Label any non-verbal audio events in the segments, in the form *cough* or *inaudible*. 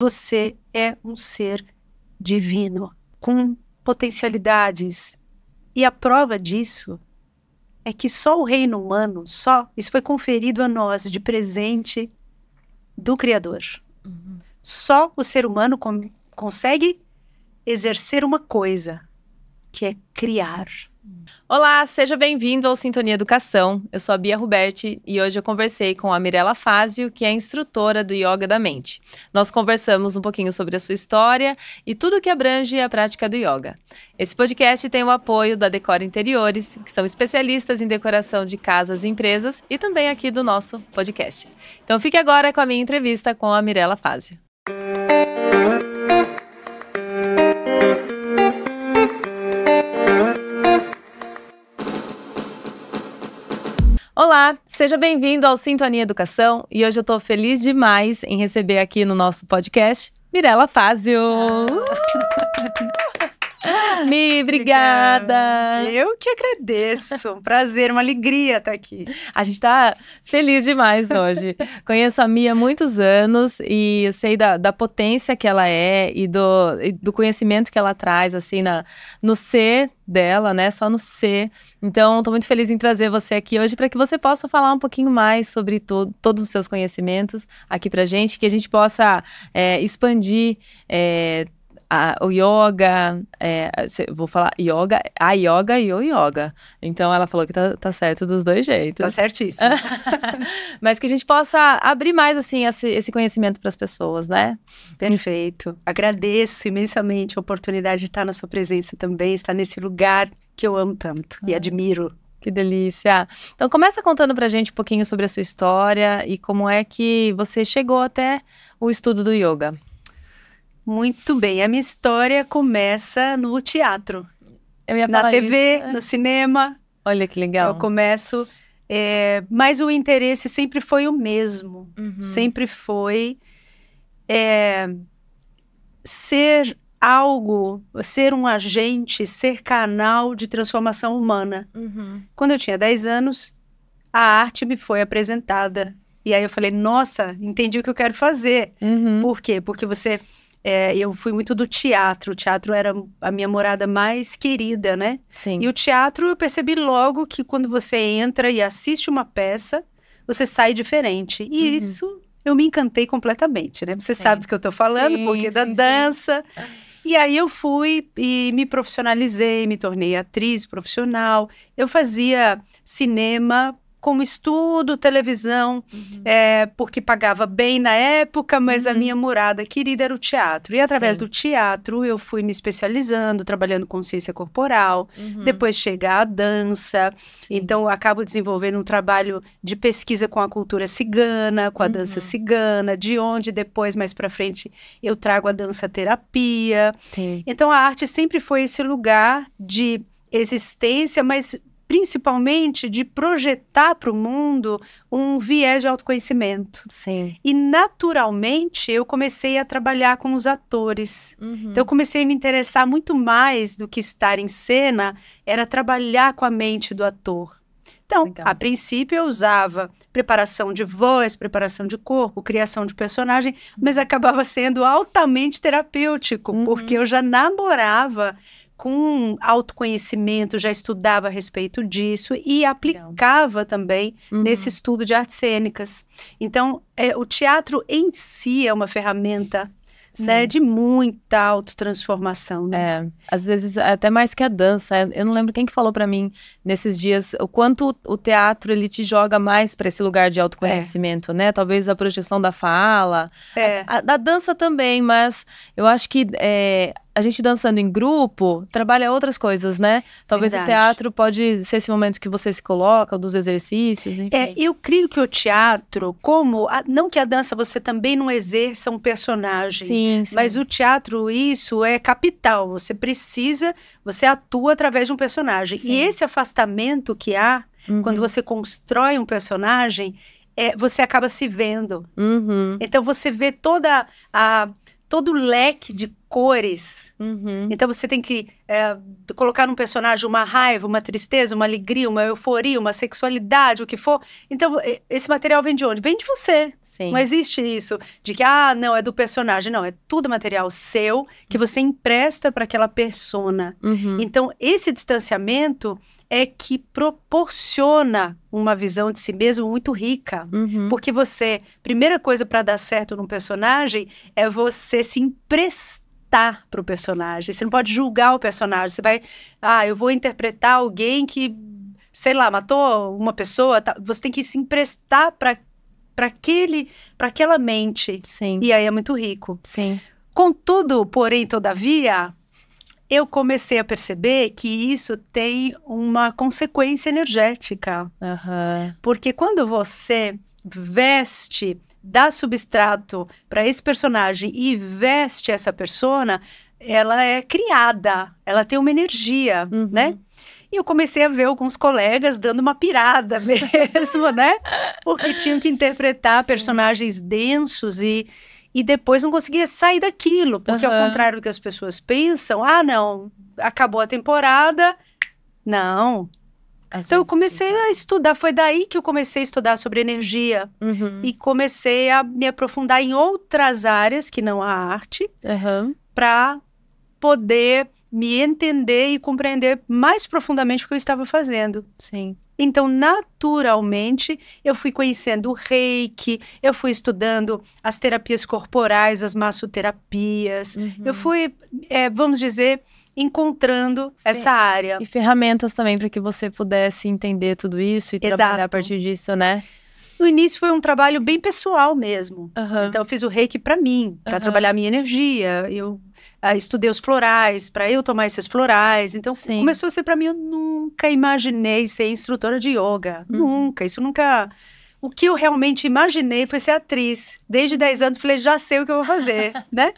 Você é um ser divino, com potencialidades. E a prova disso é que só o reino humano, só isso foi conferido a nós de presente do Criador. Uhum. Só o ser humano com, consegue exercer uma coisa, que é criar. Olá, seja bem-vindo ao Sintonia Educação. Eu sou a Bia Ruberti e hoje eu conversei com a Mirella Fazio, que é instrutora do Yoga da Mente. Nós conversamos um pouquinho sobre a sua história e tudo o que abrange a prática do yoga. Esse podcast tem o apoio da Decora Interiores, que são especialistas em decoração de casas e empresas, e também aqui do nosso podcast. Então fique agora com a minha entrevista com a Mirella Fazio. Música Olá, seja bem-vindo ao Sintonia Educação e hoje eu estou feliz demais em receber aqui no nosso podcast Mirella Fazio. Ah. *laughs* *laughs* Mi, obrigada. obrigada. Eu que agradeço. Um prazer, uma alegria estar aqui. A gente está feliz demais hoje. *laughs* Conheço a Mia há muitos anos e sei da, da potência que ela é e do, e do conhecimento que ela traz, assim, na, no ser dela, né? Só no ser. Então, estou muito feliz em trazer você aqui hoje para que você possa falar um pouquinho mais sobre to todos os seus conhecimentos aqui para gente, que a gente possa é, expandir. É, a, o yoga, é, vou falar yoga, a yoga e o yoga. Então ela falou que tá, tá certo dos dois jeitos. Tá certíssimo. *laughs* Mas que a gente possa abrir mais assim esse, esse conhecimento para as pessoas, né? Perfeito. Agradeço imensamente a oportunidade de estar na sua presença também, estar nesse lugar que eu amo tanto ah. e admiro. Que delícia. Então começa contando pra gente um pouquinho sobre a sua história e como é que você chegou até o estudo do yoga. Muito bem. A minha história começa no teatro. na TV, isso. É. no cinema. Olha que legal. Eu começo. É, mas o interesse sempre foi o mesmo. Uhum. Sempre foi é, ser algo, ser um agente, ser canal de transformação humana. Uhum. Quando eu tinha 10 anos, a arte me foi apresentada. E aí eu falei, nossa, entendi o que eu quero fazer. Uhum. Por quê? Porque você é, eu fui muito do teatro. O teatro era a minha morada mais querida, né? Sim. E o teatro eu percebi logo que quando você entra e assiste uma peça, você sai diferente. E uhum. isso eu me encantei completamente, né? Você sim. sabe do que eu estou falando, sim, porque sim, da dança. E aí eu fui e me profissionalizei, me tornei atriz profissional. Eu fazia cinema como estudo, televisão, uhum. é, porque pagava bem na época, mas uhum. a minha morada querida era o teatro. E através Sim. do teatro eu fui me especializando, trabalhando consciência corporal, uhum. depois chega a dança. Sim. Então acabo desenvolvendo um trabalho de pesquisa com a cultura cigana, com a dança uhum. cigana, de onde depois mais para frente eu trago a dança terapia. Sim. Então a arte sempre foi esse lugar de existência, mas principalmente de projetar para o mundo um viés de autoconhecimento. Sim. E naturalmente eu comecei a trabalhar com os atores. Uhum. Então eu comecei a me interessar muito mais do que estar em cena, era trabalhar com a mente do ator. Então, Legal. a princípio eu usava preparação de voz, preparação de corpo, criação de personagem, mas acabava sendo altamente terapêutico, uhum. porque eu já namorava com autoconhecimento, já estudava a respeito disso e aplicava também uhum. nesse estudo de artes cênicas. Então, é, o teatro em si é uma ferramenta né, de muita autotransformação, né? É, às vezes até mais que a dança. Eu não lembro quem que falou para mim nesses dias o quanto o teatro ele te joga mais para esse lugar de autoconhecimento, é. né? Talvez a projeção da fala, é. a, a, da dança também, mas eu acho que é, a gente dançando em grupo trabalha outras coisas, né? Talvez Verdade. o teatro pode ser esse momento que você se coloca, dos exercícios, é, enfim. É, eu creio que o teatro, como... A, não que a dança você também não exerça um personagem. Sim, sim. Mas o teatro, isso é capital. Você precisa... Você atua através de um personagem. Sim. E esse afastamento que há, uhum. quando você constrói um personagem... É, você acaba se vendo. Uhum. Então você vê toda a todo o leque de cores. Uhum. Então você tem que é, colocar num personagem uma raiva, uma tristeza, uma alegria, uma euforia, uma sexualidade, o que for. Então esse material vem de onde? Vem de você. Sim. Não existe isso de que ah não é do personagem, não é tudo material seu que uhum. você empresta para aquela persona. Uhum. Então esse distanciamento é que proporciona uma visão de si mesmo muito rica, uhum. porque você primeira coisa para dar certo num personagem é você se emprestar adaptar para o personagem. Você não pode julgar o personagem. Você vai, ah, eu vou interpretar alguém que, sei lá, matou uma pessoa. Tá. Você tem que se emprestar para para aquele, para aquela mente. Sim. E aí é muito rico. Sim. Contudo, porém, todavia, eu comecei a perceber que isso tem uma consequência energética. Uhum. Porque quando você veste dá substrato para esse personagem e veste essa persona, ela é criada, ela tem uma energia, uhum. né? E eu comecei a ver alguns colegas dando uma pirada *laughs* mesmo, né? Porque tinham que interpretar personagens densos e, e depois não conseguia sair daquilo, porque uhum. ao contrário do que as pessoas pensam, ah, não, acabou a temporada. Não, às então, eu comecei a estudar. Foi daí que eu comecei a estudar sobre energia. Uhum. E comecei a me aprofundar em outras áreas que não a arte, uhum. para poder me entender e compreender mais profundamente o que eu estava fazendo. Sim. Então, naturalmente, eu fui conhecendo o reiki, eu fui estudando as terapias corporais, as massoterapias, uhum. eu fui, é, vamos dizer, encontrando essa área. E ferramentas também para que você pudesse entender tudo isso e Exato. trabalhar a partir disso, né? No início foi um trabalho bem pessoal mesmo. Uhum. Então eu fiz o reiki para mim, para uhum. trabalhar a minha energia. Eu ah, estudei os florais para eu tomar esses florais. Então Sim. começou a ser para mim, eu nunca imaginei ser instrutora de yoga. Uhum. Nunca, isso nunca. O que eu realmente imaginei foi ser atriz. Desde 10 anos falei, já sei o que eu vou fazer, *laughs* né?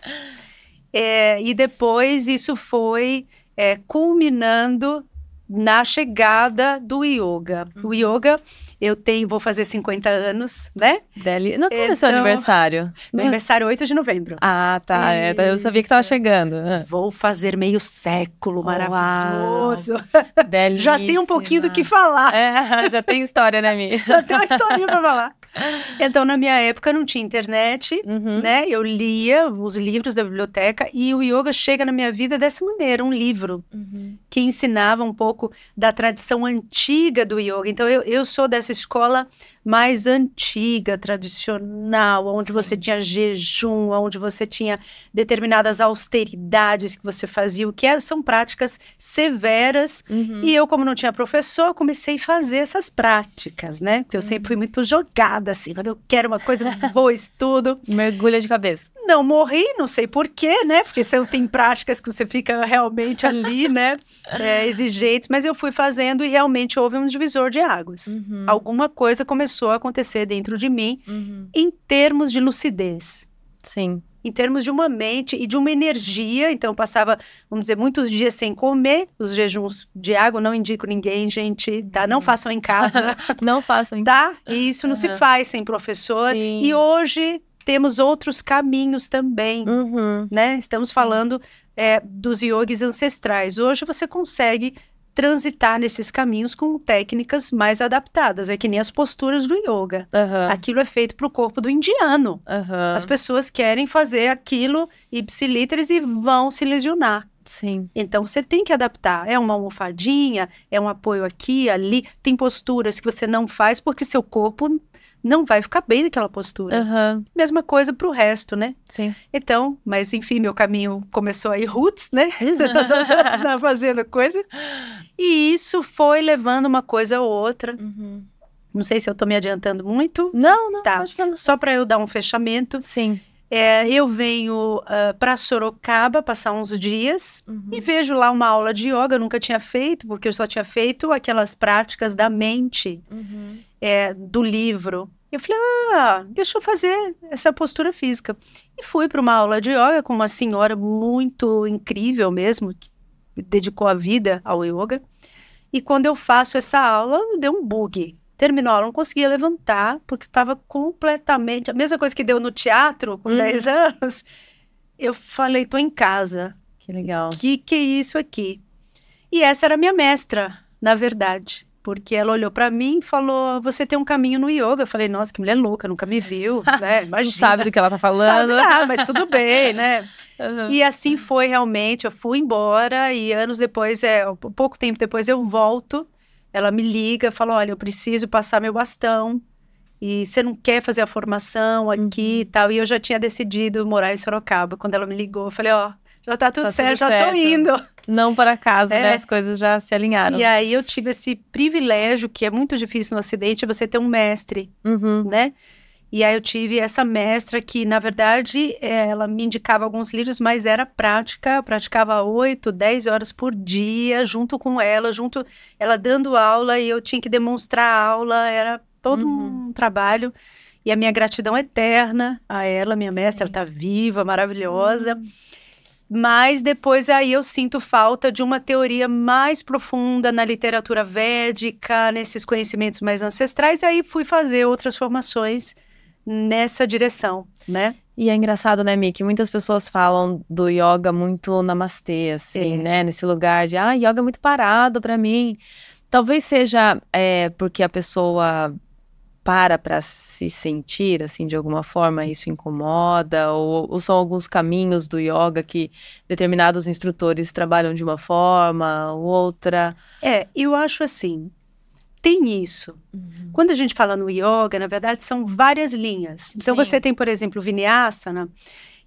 É, e depois isso foi é, culminando na chegada do yoga. O uhum. yoga, eu tenho, vou fazer 50 anos, né? Deli... Não é então, seu aniversário? Meu aniversário é 8 de novembro. Ah, tá. É, eu sabia que estava chegando. Ah. Vou fazer meio século maravilhoso. Delícia. *laughs* Já tem um pouquinho do que falar. É, *laughs* já tem história, né, Mi? *laughs* já tem uma historinha para falar. *laughs* Então, na minha época, não tinha internet, uhum. né? Eu lia os livros da biblioteca e o yoga chega na minha vida dessa maneira, um livro uhum. que ensinava um pouco da tradição antiga do yoga. Então, eu, eu sou dessa escola mais antiga, tradicional, onde Sim. você tinha jejum, onde você tinha determinadas austeridades que você fazia, o que era, é, são práticas severas. Uhum. E eu, como não tinha professor, comecei a fazer essas práticas, né? Porque eu uhum. sempre fui muito jogada, assim, quando eu quero uma coisa, vou, estudo. Mergulha de cabeça não morri, não sei porquê, né? Porque são, tem práticas que você fica realmente ali, *laughs* né? É, exigentes, mas eu fui fazendo e realmente houve um divisor de águas. Uhum. Alguma coisa começou a acontecer dentro de mim uhum. em termos de lucidez. Sim. Em termos de uma mente e de uma energia, então passava, vamos dizer, muitos dias sem comer, os jejuns de água, não indico ninguém, gente, tá? Não uhum. façam em casa. *laughs* não façam em casa. Tá? E isso não uhum. se faz sem professor. Sim. E hoje temos outros caminhos também, uhum. né? Estamos falando é, dos yogis ancestrais. Hoje você consegue transitar nesses caminhos com técnicas mais adaptadas. É que nem as posturas do yoga. Uhum. Aquilo é feito para o corpo do indiano. Uhum. As pessoas querem fazer aquilo ipsilíteres e vão se lesionar. Sim. Então você tem que adaptar. É uma almofadinha, é um apoio aqui, ali. Tem posturas que você não faz porque seu corpo não vai ficar bem naquela postura. Uhum. Mesma coisa para o resto, né? Sim. Então, mas enfim, meu caminho começou aí roots, né? *laughs* fazendo coisa. E isso foi levando uma coisa ou outra. Uhum. Não sei se eu estou me adiantando muito. Não, não. Tá. Só para eu dar um fechamento. Sim. É, eu venho uh, ah, para Sorocaba passar uns dias uhum. e vejo lá uma aula de yoga. Eu nunca tinha feito, porque eu só tinha feito aquelas práticas da mente. Uhum é, do livro. Eu falei, ah, deixa eu fazer essa postura física. E fui para uma aula de yoga com uma senhora muito incrível mesmo, que dedicou a vida ao yoga. E quando eu faço essa aula, deu um bug. Terminou a aula, não conseguia levantar, porque estava completamente. A mesma coisa que deu no teatro com hum. 10 anos. Eu falei, tô em casa. Que legal. Que que é isso aqui? E essa era a minha mestra, na verdade. Porque ela olhou para mim e falou: Você tem um caminho no yoga. Eu falei: Nossa, que mulher louca, nunca me viu, *laughs* né? Imagina. sabe do que ela tá falando. Sabe, ah, mas tudo bem, né? Uhum. *laughs* E assim foi realmente. Eu fui embora e anos depois, é, pouco tempo depois, eu volto. Ela me liga, fala: Olha, eu preciso passar meu bastão e você não quer fazer a formação aqui uhum. e tal. E eu já tinha decidido morar em Sorocaba. Quando ela me ligou, eu falei, ó, oh, já tá tudo tá certo, tudo já certo. tô indo. Não por acaso, é. né? As coisas já se alinharam. E aí eu tive esse privilégio, que é muito difícil no acidente, você ter um mestre, uhum. né? E aí eu tive essa mestra que, na verdade, ela me indicava alguns livros, mas era prática, praticava 8, 10 horas por dia, junto com ela, junto, ela dando aula e eu tinha que demonstrar a aula, era todo uhum. um trabalho. E a minha gratidão eterna a ela, minha mestra, Sim. ela está viva, maravilhosa. Uhum. Mas depois aí eu sinto falta de uma teoria mais profunda na literatura védica, nesses conhecimentos mais ancestrais, aí fui fazer outras formações nessa direção, né? E é engraçado, né, Miki? Muitas pessoas falam do yoga muito namastê, assim, é. né? Nesse lugar de, ah, yoga é muito parado para mim. Talvez seja é, porque a pessoa para para se sentir assim de alguma forma isso incomoda ou, ou, são alguns caminhos do yoga que determinados instrutores trabalham de uma forma ou outra é eu acho assim tem isso uhum. quando a gente fala no yoga na verdade são várias linhas então Sim. você tem por exemplo o vinyasana né,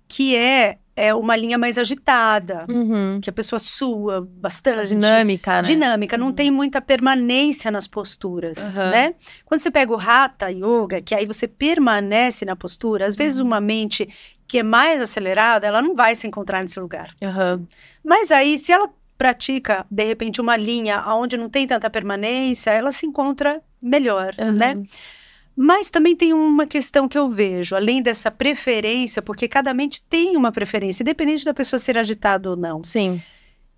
que é é uma linha mais agitada, uhum. que a pessoa sua bastante. Dinâmica, né? Dinâmica, não uhum. tem muita permanência nas posturas, uhum. né? Quando você pega o Hatha Yoga, que aí você permanece na postura, às vezes uhum. uma mente que é mais acelerada, ela não vai se encontrar nesse lugar. Mas aí, se ela pratica, de repente, uma linha onde não tem tanta permanência, ela se encontra melhor, né? Mas também tem uma questão que eu vejo, além dessa preferência, porque cada mente tem uma preferência, independente da pessoa ser agitada ou não. Sim.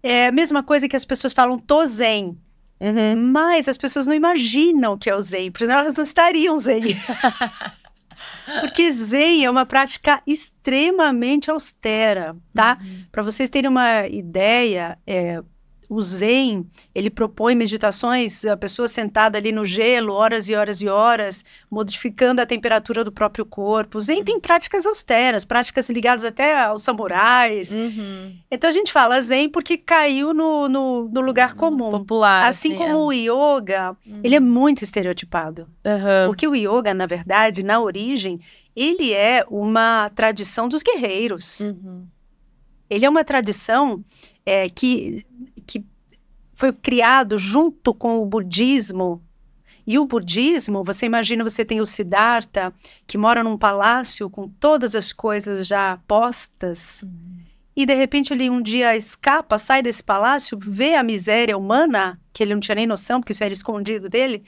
É a mesma coisa que as pessoas falam, tô zen. Uhum. Mas as pessoas não imaginam que é o zen, porque elas não estariam zen. *laughs* Porque Zen é uma prática extremamente austera, tá? Uhum. Para vocês terem uma ideia, é, o Zen, ele propõe meditações, a pessoa sentada ali no gelo, horas e horas e horas, modificando a temperatura do próprio corpo. O Zen tem práticas austeras, práticas ligadas até aos samurais. Uhum. Então a gente fala Zen porque caiu no, no, no lugar comum. Popular. Assim, assim como é. o yoga, uhum. ele é muito estereotipado. Uhum. Porque o yoga, na verdade, na origem, ele é uma tradição dos guerreiros. Uhum. Ele é uma tradição é, que foi criado junto com o budismo. E o budismo, você imagina, você tem o Siddhartha, que mora num palácio com todas as coisas já postas. Uhum. E de repente ele um dia escapa, sai desse palácio, vê a miséria humana, que ele não tinha nem noção, porque isso era escondido dele,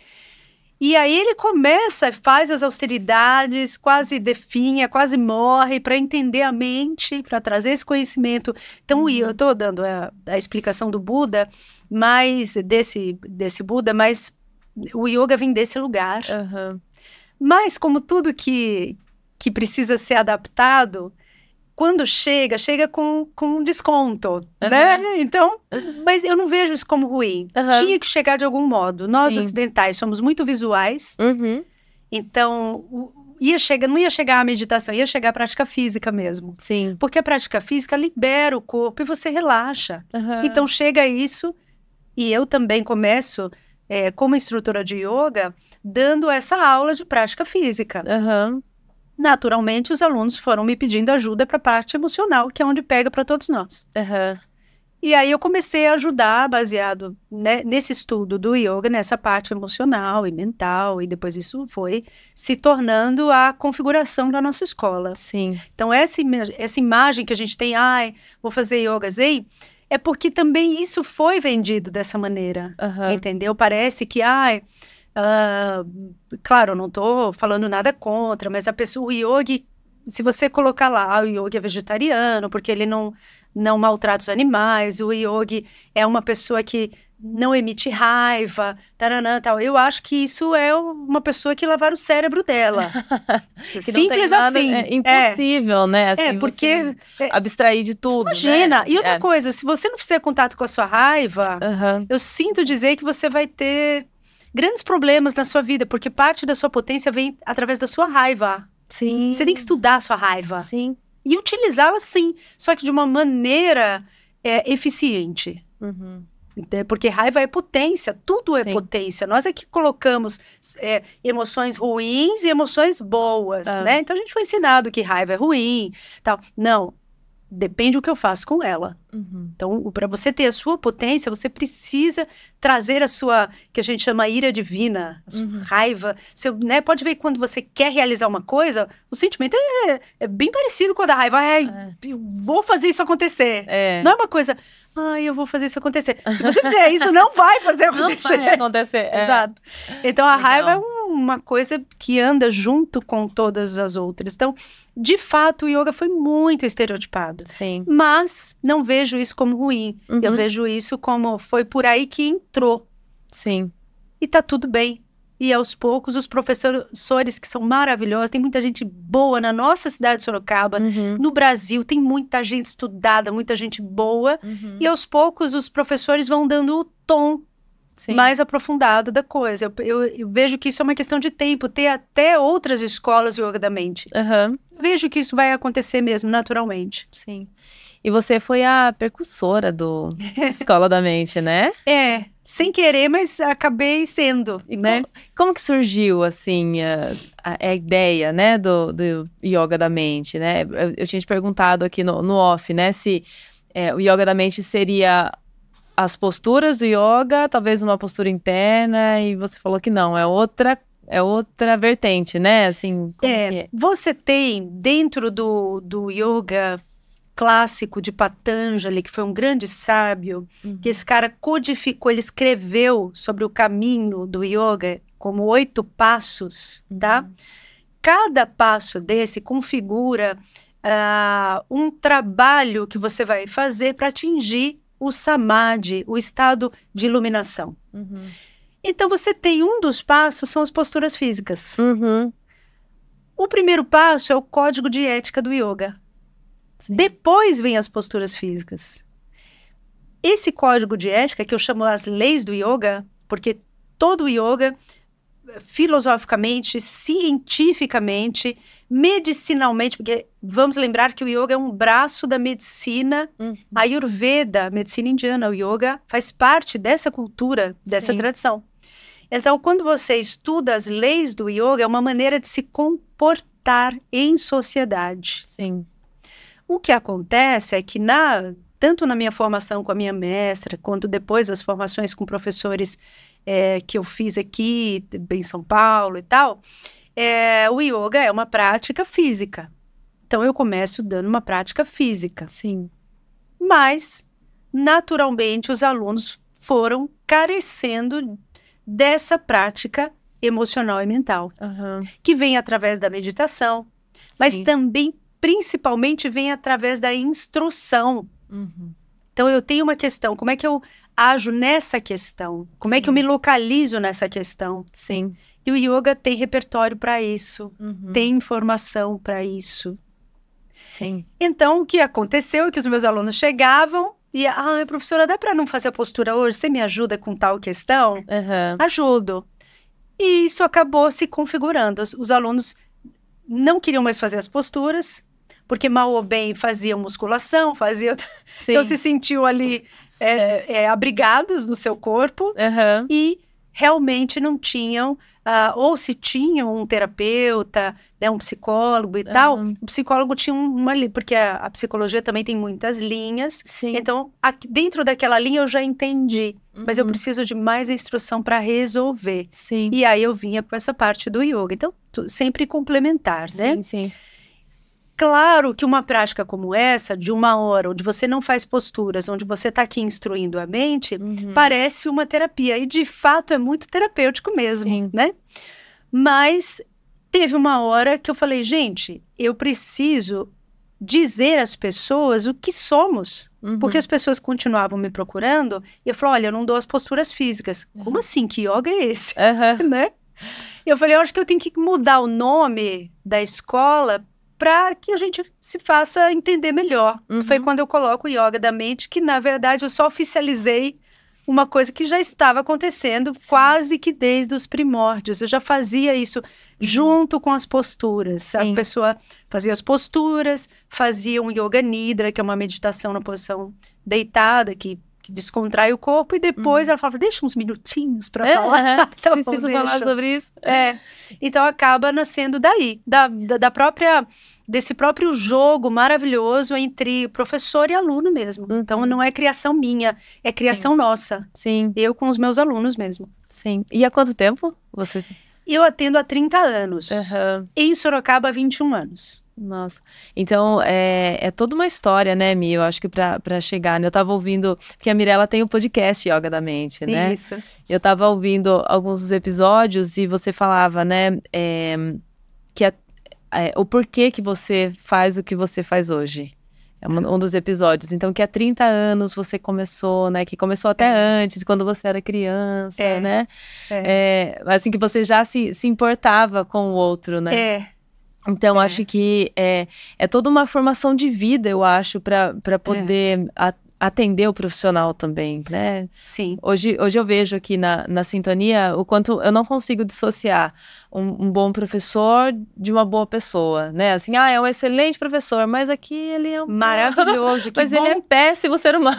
e aí ele começa, faz as austeridades, quase definha, quase morre, para entender a mente, para trazer esse conhecimento. Então, uhum. eu estou dando a, a, explicação do Buda, mas desse, desse Buda, mas o yoga vem desse lugar. Uhum. Mas, como tudo que, que precisa ser adaptado, quando chega, chega com, com desconto, uhum. né? Então, mas eu não vejo isso como ruim. Uhum. Tinha que chegar de algum modo. Nós Sim. ocidentais somos muito visuais, uhum. então ia chegar, não ia chegar a meditação, ia chegar a prática física mesmo. Sim. Porque a prática física libera o corpo e você relaxa. Então chega isso e eu também começo é, como instrutora de yoga, dando essa aula de prática física. Uhum naturalmente os alunos foram me pedindo ajuda para a parte emocional, que é onde pega para todos nós. Uhum. E aí eu comecei a ajudar, baseado né, nesse estudo do yoga, nessa parte emocional e mental, e depois isso foi se tornando a configuração da nossa escola. Sim. Então essa, essa imagem que a gente tem, ai, vou fazer yoga zen, é porque também isso foi vendido dessa maneira, uhum. entendeu? Parece que, ai... Ah, Uh, claro, não estou falando nada contra, mas a pessoa, o yogi, se você colocar lá, ah, o yogi é vegetariano, porque ele não, não maltrata os animais, o yogi é uma pessoa que não emite raiva, taranã, tal. Eu acho que isso é uma pessoa que lavar o cérebro dela. *laughs* Simples nada, assim. É impossível, né, é. né? Assim, é, porque... abstrair de tudo, né? Imagina. Né? E outra é. coisa, se você não fizer contato com a sua raiva, uhum. eu sinto dizer que você vai ter grandes problemas na sua vida, porque parte da sua potência vem através da sua raiva. Sim. Você tem que estudar a sua raiva. Sim. E utilizá-la sim, só que de uma maneira é, eficiente. Uhum. Né, porque raiva é potência, tudo é Sim. potência. Nós é que colocamos é, emoções ruins e emoções boas, ah. né? Então a gente foi ensinado que raiva é ruim, tal. Não, depende o que eu faço com ela. Uhum. Então, para você ter a sua potência, você precisa trazer a sua, que a gente chama ira divina, a sua uhum. raiva. Você né, pode ver que quando você quer realizar uma coisa, o sentimento é, é bem parecido com a da raiva. é. vou fazer isso acontecer. É. Não é uma coisa, ai, eu vou fazer isso acontecer. Se você fizer isso, não vai fazer acontecer. Não vai acontecer. É. *laughs* Exato. Então, a Legal. raiva é um uma coisa que anda junto com todas as outras. Então, de fato, o yoga foi muito estereotipado. Sim. Mas não vejo isso como ruim. Uhum. Eu vejo isso como foi por aí que entrou. Sim. E tá tudo bem. E aos poucos, os professores que são maravilhosos, tem muita gente boa na nossa cidade de Sorocaba, uhum. no Brasil, tem muita gente estudada, muita gente boa. Uhum. E aos poucos, os professores vão dando o tom Sim. mais aprofundado da coisa. Eu, eu, eu, vejo que isso é uma questão de tempo, ter até outras escolas yoga da mente. Uhum. Vejo que isso vai acontecer mesmo, naturalmente. Sim. E você foi a percussora do *laughs* Escola da Mente, né? É, sem querer, mas acabei sendo, e né? Como, como, que surgiu, assim, a, a, ideia, né, do, do Yoga da Mente, né? Eu, eu tinha te perguntado aqui no, no off, né, se é, o Yoga da Mente seria as posturas do yoga, talvez uma postura interna, e você falou que não, é outra é outra vertente, né? Assim, é, é, Você tem dentro do, do yoga clássico de Patanjali, que foi um grande sábio, uhum. que esse cara codificou, ele escreveu sobre o caminho do yoga como oito passos, tá? Uhum. Cada passo desse configura uh, um trabalho que você vai fazer para atingir o samadhi, o estado de iluminação. Uhum. Então você tem um dos passos são as posturas físicas. Uhum. O primeiro passo é o código de ética do yoga. Sim. Depois vem as posturas físicas. Esse código de ética que eu chamo as leis do yoga, porque todo yoga filosoficamente, cientificamente, medicinalmente, porque vamos lembrar que o yoga é um braço da medicina uhum. a ayurveda, a medicina indiana, o yoga faz parte dessa cultura, dessa Sim. tradição. Então, quando você estuda as leis do yoga, é uma maneira de se comportar em sociedade. Sim. O que acontece é que na tanto na minha formação com a minha mestra, quanto depois das formações com professores é, que eu fiz aqui em São Paulo e tal, é, o yoga é uma prática física. Então eu começo dando uma prática física. Sim. Mas, naturalmente, os alunos foram carecendo dessa prática emocional e mental, uhum. que vem através da meditação, mas Sim. também, principalmente, vem através da instrução. Uhum. Então, eu tenho uma questão: como é que eu ajo nessa questão? Como Sim. é que eu me localizo nessa questão? Sim. E o yoga tem repertório para isso, uhum. tem informação para isso. Sim. Então, o que aconteceu é que os meus alunos chegavam e, ah, professora, dá para não fazer a postura hoje? Você me ajuda com tal questão? Uhum. Ajudo. E isso acabou se configurando. Os, os alunos não queriam mais fazer as posturas, porque mal ou bem faziam musculação, faziam. Sim. *laughs* Então se sentiu ali é, é, abrigados no seu corpo uhum. e realmente não tinham, uh, ou se tinham um terapeuta, né, um psicólogo e uhum. tal, o psicólogo tinha uma linha, porque a, a, psicologia também tem muitas linhas, Sim. então dentro daquela linha eu já entendi, uhum. mas eu uhum. preciso de mais instrução para resolver. Sim. E aí eu vinha com essa parte do yoga, então tu, sempre complementar, né? Sim, sim. Claro que uma prática como essa, de uma hora, onde você não faz posturas, onde você está aqui instruindo a mente, uhum. parece uma terapia. E de fato é muito terapêutico mesmo, Sim. né? Mas teve uma hora que eu falei, gente, eu preciso dizer às pessoas o que somos. Uhum. Porque as pessoas continuavam me procurando e eu falei, olha, eu não dou as posturas físicas. Uhum. Como assim? Que yoga é esse? Uhum. *laughs* né? Eu falei, eu acho que eu tenho que mudar o nome da escola para que a gente se faça entender melhor. Uhum. Foi quando eu coloco o yoga da mente, que na verdade eu só oficializei uma coisa que já estava acontecendo Sim. quase que desde os primórdios. Eu já fazia isso junto com as posturas. Sim. A pessoa fazia as posturas, fazia um yoga nidra, que é uma meditação na posição deitada, que que descontrai o corpo e depois uhum. ela fala, deixa uns minutinhos para é, falar. *laughs* Tá Preciso bom, falar sobre isso. É. Então acaba nascendo daí, da, da, da própria desse próprio jogo maravilhoso entre professor e aluno mesmo. Uhum. Então não é criação minha, é criação Sim. nossa. Sim. Eu com os meus alunos mesmo. Sim. E há quanto tempo você? Eu atendo há 30 anos. Uhum. Em Sorocaba, há 21 anos. Nossa. Então, é, é toda uma história, né, Mi? Eu acho que para chegar, né? Eu estava ouvindo, porque a Mirella tem o um podcast Yoga da Mente, né? Isso. Eu estava ouvindo alguns dos episódios e você falava, né, é, que a, é, é, o porquê que você faz o que você faz hoje. É um, dos episódios. Então, que há 30 anos você começou, né? Que começou até é. antes, quando você era criança, é. né? É. é. assim, que você já se, se importava com o outro, né? É. Então, é. acho que é, é toda uma formação de vida, eu acho, para é. poder é. atender o profissional também, né? Sim. Hoje, hoje eu vejo aqui na, na sintonia o quanto eu não consigo dissociar um, um, bom professor de uma boa pessoa, né? Assim, ah, é um excelente professor, mas aqui ele é um... Maravilhoso, *laughs* Mas bom... ele é péssimo ser humano.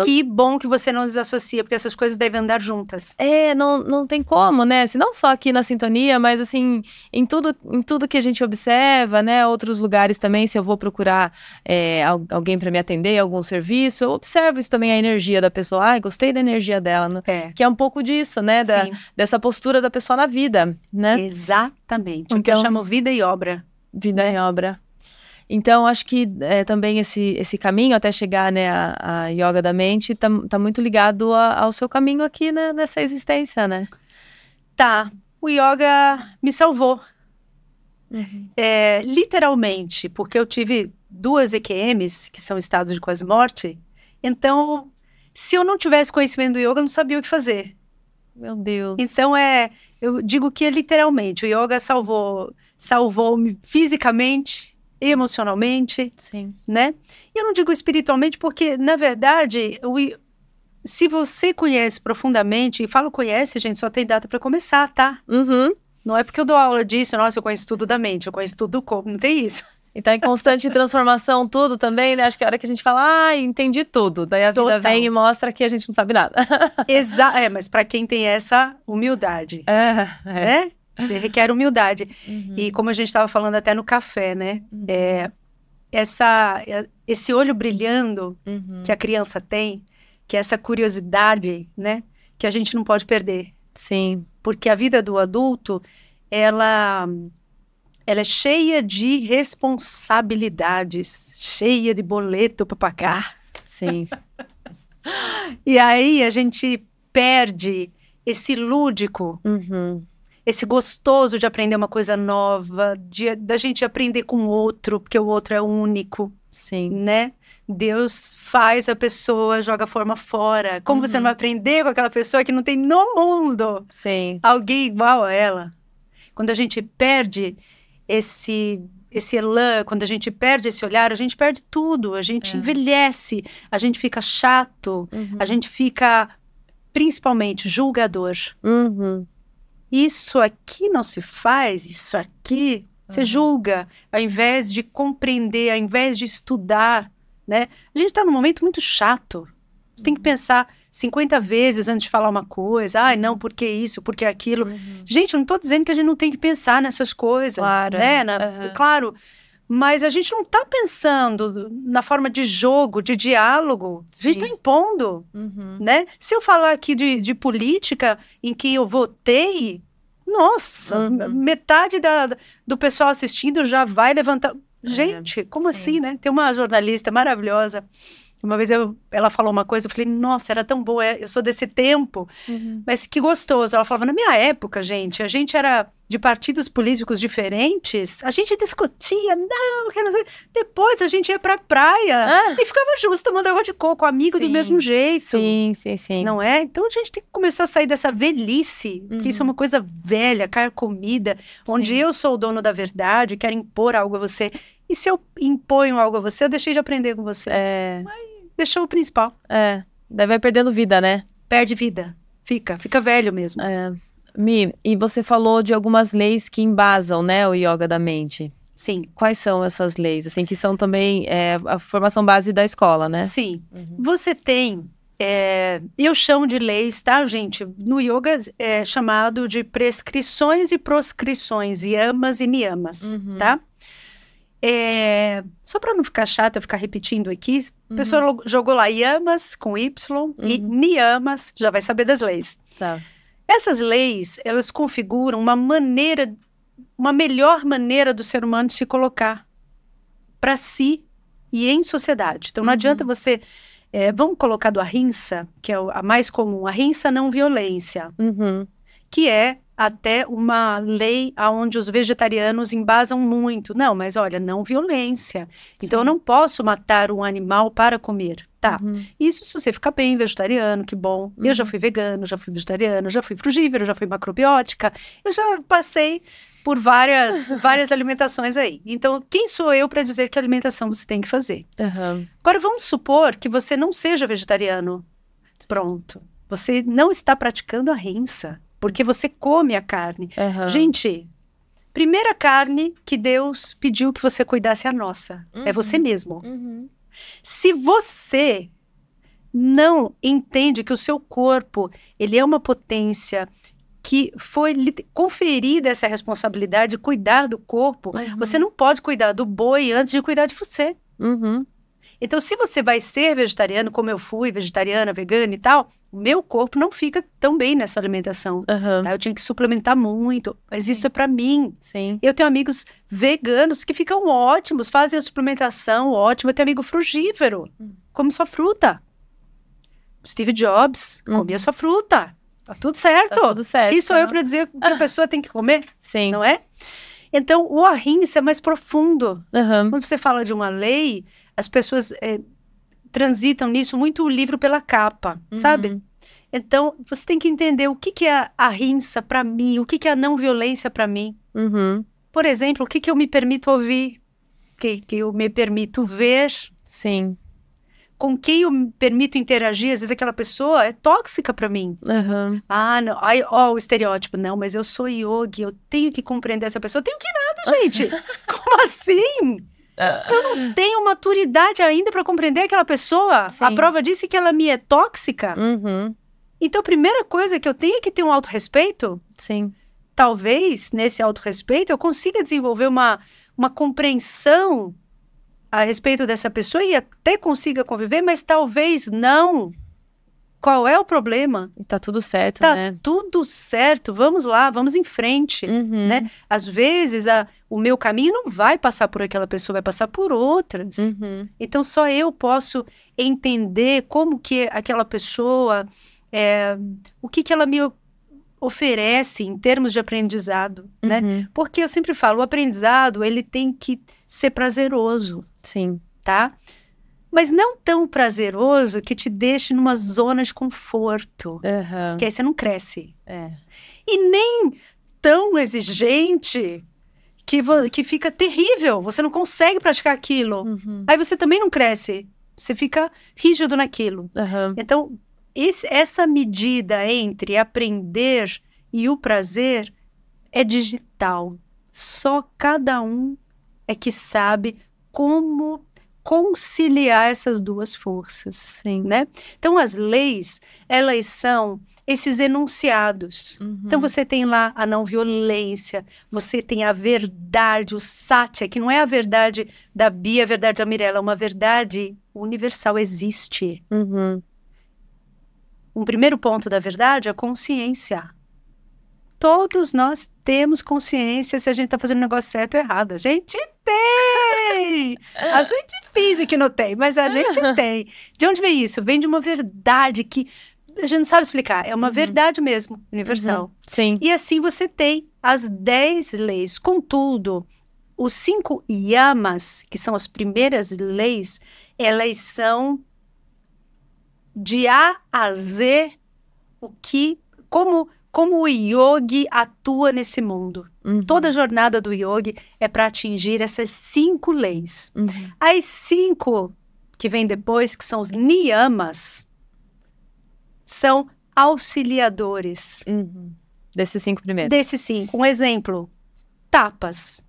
*laughs* que bom que você não desassocia, porque essas coisas devem andar juntas. É, não, não tem como, né? Assim, não só aqui na sintonia, mas assim, em tudo, em tudo que a gente observa, né? Outros lugares também, se eu vou procurar é, alguém para me atender, algum serviço, eu observo isso também, a energia da pessoa. Ah, gostei da energia dela, né? É. Que é um pouco disso, né? Da, dessa postura da pessoa na vida vida, né? Exatamente. Então, o que eu então, chamo vida e obra. Vida né? e obra. Então, acho que é, também esse, esse caminho até chegar né, à, à yoga da mente está tá muito ligado a, ao seu caminho aqui né, nessa existência, né? Tá. O yoga me salvou. Uhum. É, literalmente, porque eu tive duas EQMs, que são estados de quase morte. Então, se eu não tivesse conhecimento do yoga, eu não sabia o que fazer. Meu Deus. Então é, eu digo que é literalmente o yoga salvou, salvou-me fisicamente e emocionalmente, Sim. né? E eu não digo espiritualmente porque na verdade o, se você conhece profundamente, e falo conhece, gente, só tem data para começar, tá? Uhum. Não é porque eu dou aula disso, nossa, eu conheço tudo da mente, eu conheço tudo do corpo, não tem isso. E tá em constante transformação tudo também, né? Acho que a hora que a gente fala, ah, entendi tudo. Daí a Total. vida vem e mostra que a gente não sabe nada. *laughs* Exato. É, mas para quem tem essa humildade. É. é. Né? Requer humildade. Uhum. E como a gente estava falando até no café, né? Uhum. É, essa, é, esse olho brilhando uhum. que a criança tem, que é essa curiosidade, né? Que a gente não pode perder. Sim. Porque a vida do adulto, ela ela é cheia de responsabilidades, cheia de boleto para pagar. Sim. *laughs* e aí a gente perde esse lúdico, uhum. esse gostoso de aprender uma coisa nova, de, da gente aprender com o outro, porque o outro é único. Sim. Né? Deus faz a pessoa, joga a forma fora. Como uhum. você não vai aprender com aquela pessoa que não tem no mundo Sim. alguém igual a ela? Quando a gente perde esse esse elan, quando a gente perde esse olhar, a gente perde tudo, a gente é. envelhece, a gente fica chato, uhum. a gente fica principalmente julgador. Uhum. Isso aqui não se faz, isso aqui você uhum. julga, ao invés de compreender, ao invés de estudar, né? A gente está num momento muito chato. Você tem que uhum. pensar 50 vezes antes de falar uma coisa. Ai, não, porque isso, porque aquilo. Uhum. Gente, eu não estou dizendo que a gente não tem que pensar nessas coisas. Claro. Né? Na, uhum. Claro. Mas a gente não está pensando na forma de jogo, de diálogo. A gente está impondo, uhum. né? Se eu falar aqui de, de política, em que eu votei, nossa, uhum. metade da, do pessoal assistindo já vai levantar. É, gente, como Sim. assim, né? Tem uma jornalista maravilhosa uma vez eu, ela falou uma coisa, eu falei, nossa, era tão boa, é, eu sou desse tempo, uhum. mas que gostoso. Ela falava, na minha época, gente, a gente era de partidos políticos diferentes, a gente discutia, não, que dizer, Depois a gente ia pra praia ah. e ficava justo tomando água de coco, amigo sim. do mesmo jeito. Sim, sim, sim. Não é? Então a gente tem que começar a sair dessa velhice, uhum. que isso é uhum. uma coisa velha, carcomida, onde sim. eu sou o dono da verdade, quero impor algo a você. E se eu imponho algo a você, eu deixei de aprender com você. É. Mas deixou o principal. É. Daí vai perdendo vida, né? Perde vida. Fica, fica velho mesmo. É. Mi, e você falou de algumas leis que embasam, né, o yoga da mente. Sim. Quais são essas leis, assim, que são também é, a formação base da escola, né? Sim. Uhum. Você tem, é, eu chamo de leis, tá, gente? No yoga é chamado de prescrições e proscrições, yamas e niyamas, uhum. tá? É, só para não ficar chata, eu ficar repetindo aqui, uhum. a pessoa uhum. jogou lá Yamas com Y uhum. e Niamas. já vai saber das leis. Tá. Essas leis, elas configuram uma maneira, uma melhor maneira do ser humano se colocar para si e em sociedade. Então não uhum. adianta você. É, vamos colocar do a rinça, que é a mais comum, a rinça não violência, uhum. que é até uma lei onde os vegetarianos embasam muito. Não, mas olha, não violência. Então eu não posso matar um animal para comer. Tá. Uhum. Isso se você ficar bem vegetariano, que bom. Uhum. Eu já uhum. fui vegano, já fui vegetariano, já fui frugívoro, já fui macrobiótica. Eu já passei por várias, *laughs* várias alimentações aí. Então, quem sou eu para dizer que alimentação você tem que fazer? Uhum. Agora, vamos supor que você não seja vegetariano. Pronto. Você não está praticando a rensa porque você come a carne. Uhum. Gente, primeira carne que Deus pediu que você cuidasse é a nossa. É uhum. É você mesmo. Uhum. Se você não entende que o seu corpo ele é uma potência que foi conferida essa responsabilidade de cuidar do corpo, você não pode cuidar do boi antes de cuidar de você. Uhum. Então, se você vai ser vegetariano, como eu fui, vegetariana, vegana e tal, o meu corpo não fica tão bem nessa alimentação. Uhum. Tá? Eu tinha que suplementar muito, mas isso é para mim. Sim. Eu tenho amigos veganos que ficam ótimos, fazem a suplementação ótima. Eu tenho amigo frugífero hum. come só fruta. Steve Jobs uhum. comia só fruta. Tá tudo certo. Tá tudo certo. Quem sou eu para dizer que a pessoa tem que comer? *laughs* Sim. Não é? Então, o arrince é mais profundo. Uhum. Quando você fala de uma lei, as pessoas é, transitam nisso muito o livro pela capa, uhum. sabe? Então, você tem que entender o que, que é a rinça para mim, o que, que é a não violência para mim. Uhum. Por exemplo, o que, que eu me permito ouvir, o que, que eu me permito ver. Sim. Com quem eu me permito interagir, às vezes aquela pessoa é tóxica para mim. Uhum. Ah, não, ai, ó, o estereótipo. Não, mas eu sou yogi, eu tenho que compreender essa pessoa. Eu tenho que nada, gente. *laughs* Como assim? Eu não tenho maturidade ainda para compreender aquela pessoa. Sim. A prova disse é que ela me é tóxica. Uhum. Então, a primeira coisa que eu tenho é que ter um autorrespeito. Sim. Talvez, nesse autorrespeito, eu consiga desenvolver uma, uma compreensão a respeito dessa pessoa e até consiga conviver, mas talvez não qual é o problema? E tá tudo certo, tá né? tudo certo, vamos lá, vamos em frente, uhum. né? Às vezes a, o meu caminho não vai passar por aquela pessoa, vai passar por outras. Uhum. Então só eu posso entender como que aquela pessoa, é, o que que ela me oferece em termos de aprendizado, né? uhum. né? Porque eu sempre falo, o aprendizado ele tem que ser prazeroso. Sim. Tá? mas não tão prazeroso que te deixe numa zona de conforto. Uhum. Que aí você não cresce. É. E nem tão exigente que, que fica terrível. Você não consegue praticar aquilo. Uhum. Aí você também não cresce. Você fica rígido naquilo. Uhum. Então, esse, essa medida entre aprender e o prazer é digital. Só cada um é que sabe como conciliar essas duas forças, Sim. né? Então as leis, elas são esses enunciados. Uhum. Então você tem lá a não violência, você tem a verdade, o satya, que não é a verdade da Bia, a verdade da Mirella, é uma verdade universal existe. Uhum. Um primeiro ponto da verdade é a consciência todos nós temos consciência se a gente está fazendo o negócio certo ou errado. A gente tem! A gente finge que não tem, mas a gente tem. De onde vem isso? Vem de uma verdade que a gente não sabe explicar. É uma uhum. verdade mesmo, universal. Uhum. Sim. E assim você tem as 10 leis. Contudo, os cinco yamas, que são as primeiras leis, elas são de A a Z o que como como o yogi atua nesse mundo. Uhum. Toda a jornada do yogi é para atingir essas cinco leis. Uhum. As cinco que vêm depois, que são os niyamas, são auxiliadores. Uhum. Desses cinco primeiros. Desses cinco. Um exemplo: tapas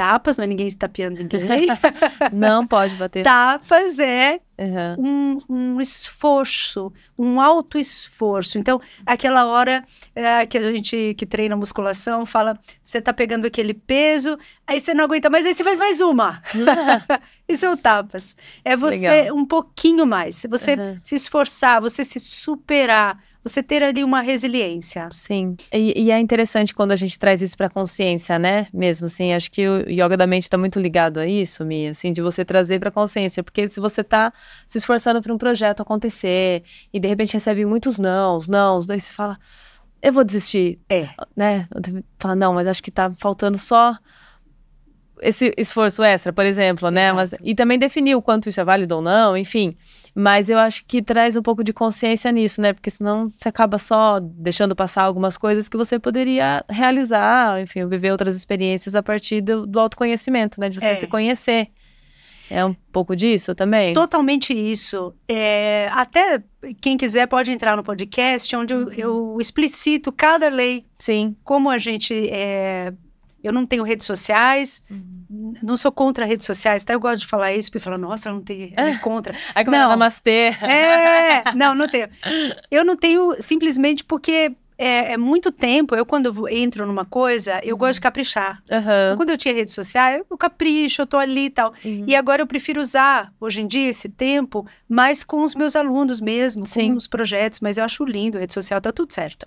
tapas, não é ninguém estapeando ninguém. *laughs* não pode bater. Tapas é uhum. um, um, esforço, um alto esforço. Então, aquela hora é, que a gente que treina musculação fala, você tá pegando aquele peso, aí você não aguenta mais, aí você faz mais uma. *laughs* *laughs* Isso é o tapas. É você Legal. um pouquinho mais. Você uhum. se esforçar, você se superar você ter ali uma resiliência. Sim. E, e é interessante quando a gente traz isso para a consciência, né? Mesmo assim, acho que o yoga da mente está muito ligado a isso, Mia, assim, de você trazer para a consciência, porque se você está se esforçando para um projeto acontecer e de repente recebe muitos nãos, nãos, daí você fala, eu vou desistir. É. Né? Fala, não, mas acho que está faltando só esse esforço extra, por exemplo, né? Mas, e também definir o quanto isso é válido ou não, enfim. Mas eu acho que traz um pouco de consciência nisso, né? Porque senão você acaba só deixando passar algumas coisas que você poderia realizar, enfim, viver outras experiências a partir do, do autoconhecimento, né? De você é. se conhecer. É um pouco disso também? Totalmente isso. É, até quem quiser pode entrar no podcast, onde eu, uhum. eu explicito cada lei. Sim. Como a gente é, eu não tenho redes sociais, uhum. não sou contra redes sociais, até tá? Eu gosto de falar isso, porque falar nossa, não tem é contra. *laughs* Aí como é namastê. É, não, não tenho. Eu não tenho simplesmente porque é, é muito tempo. Eu, quando eu entro numa coisa, eu uhum. gosto de uhum. caprichar. Uhum. Então, quando eu tinha rede social, eu capricho, eu tô ali e tal. Uhum. E agora eu prefiro usar, hoje em dia, esse tempo mais com os meus alunos mesmo, Sim. com os projetos. Mas eu acho lindo, rede social tá tudo certo.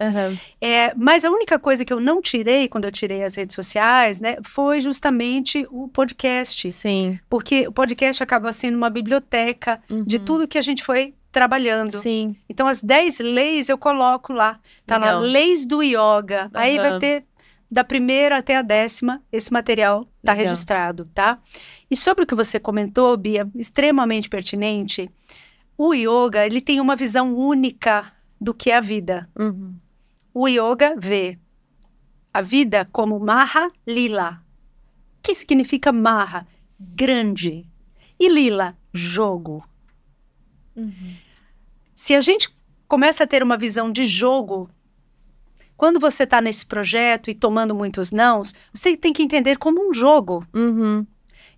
É, mas a única coisa que eu não tirei quando eu tirei as redes sociais, né, foi justamente o podcast. Sim. Porque o podcast acaba sendo uma biblioteca de uhum. tudo que a gente foi trabalhando. Sim. Então, as 10 leis eu coloco lá. Tá Legal. lá, leis do yoga. Uhum. Aí vai ter da primeira até a décima, esse material tá Legal. registrado, tá? E sobre o que você comentou, Bia, extremamente pertinente, o yoga, ele tem uma visão única do que é a vida. Uhum. O yoga vê a vida como marra Lila. que significa marra? Grande. E Lila, jogo. Uhum se a gente começa a ter uma visão de jogo, quando você está nesse projeto e tomando muitos nãos, você tem que entender como um jogo. Uhum.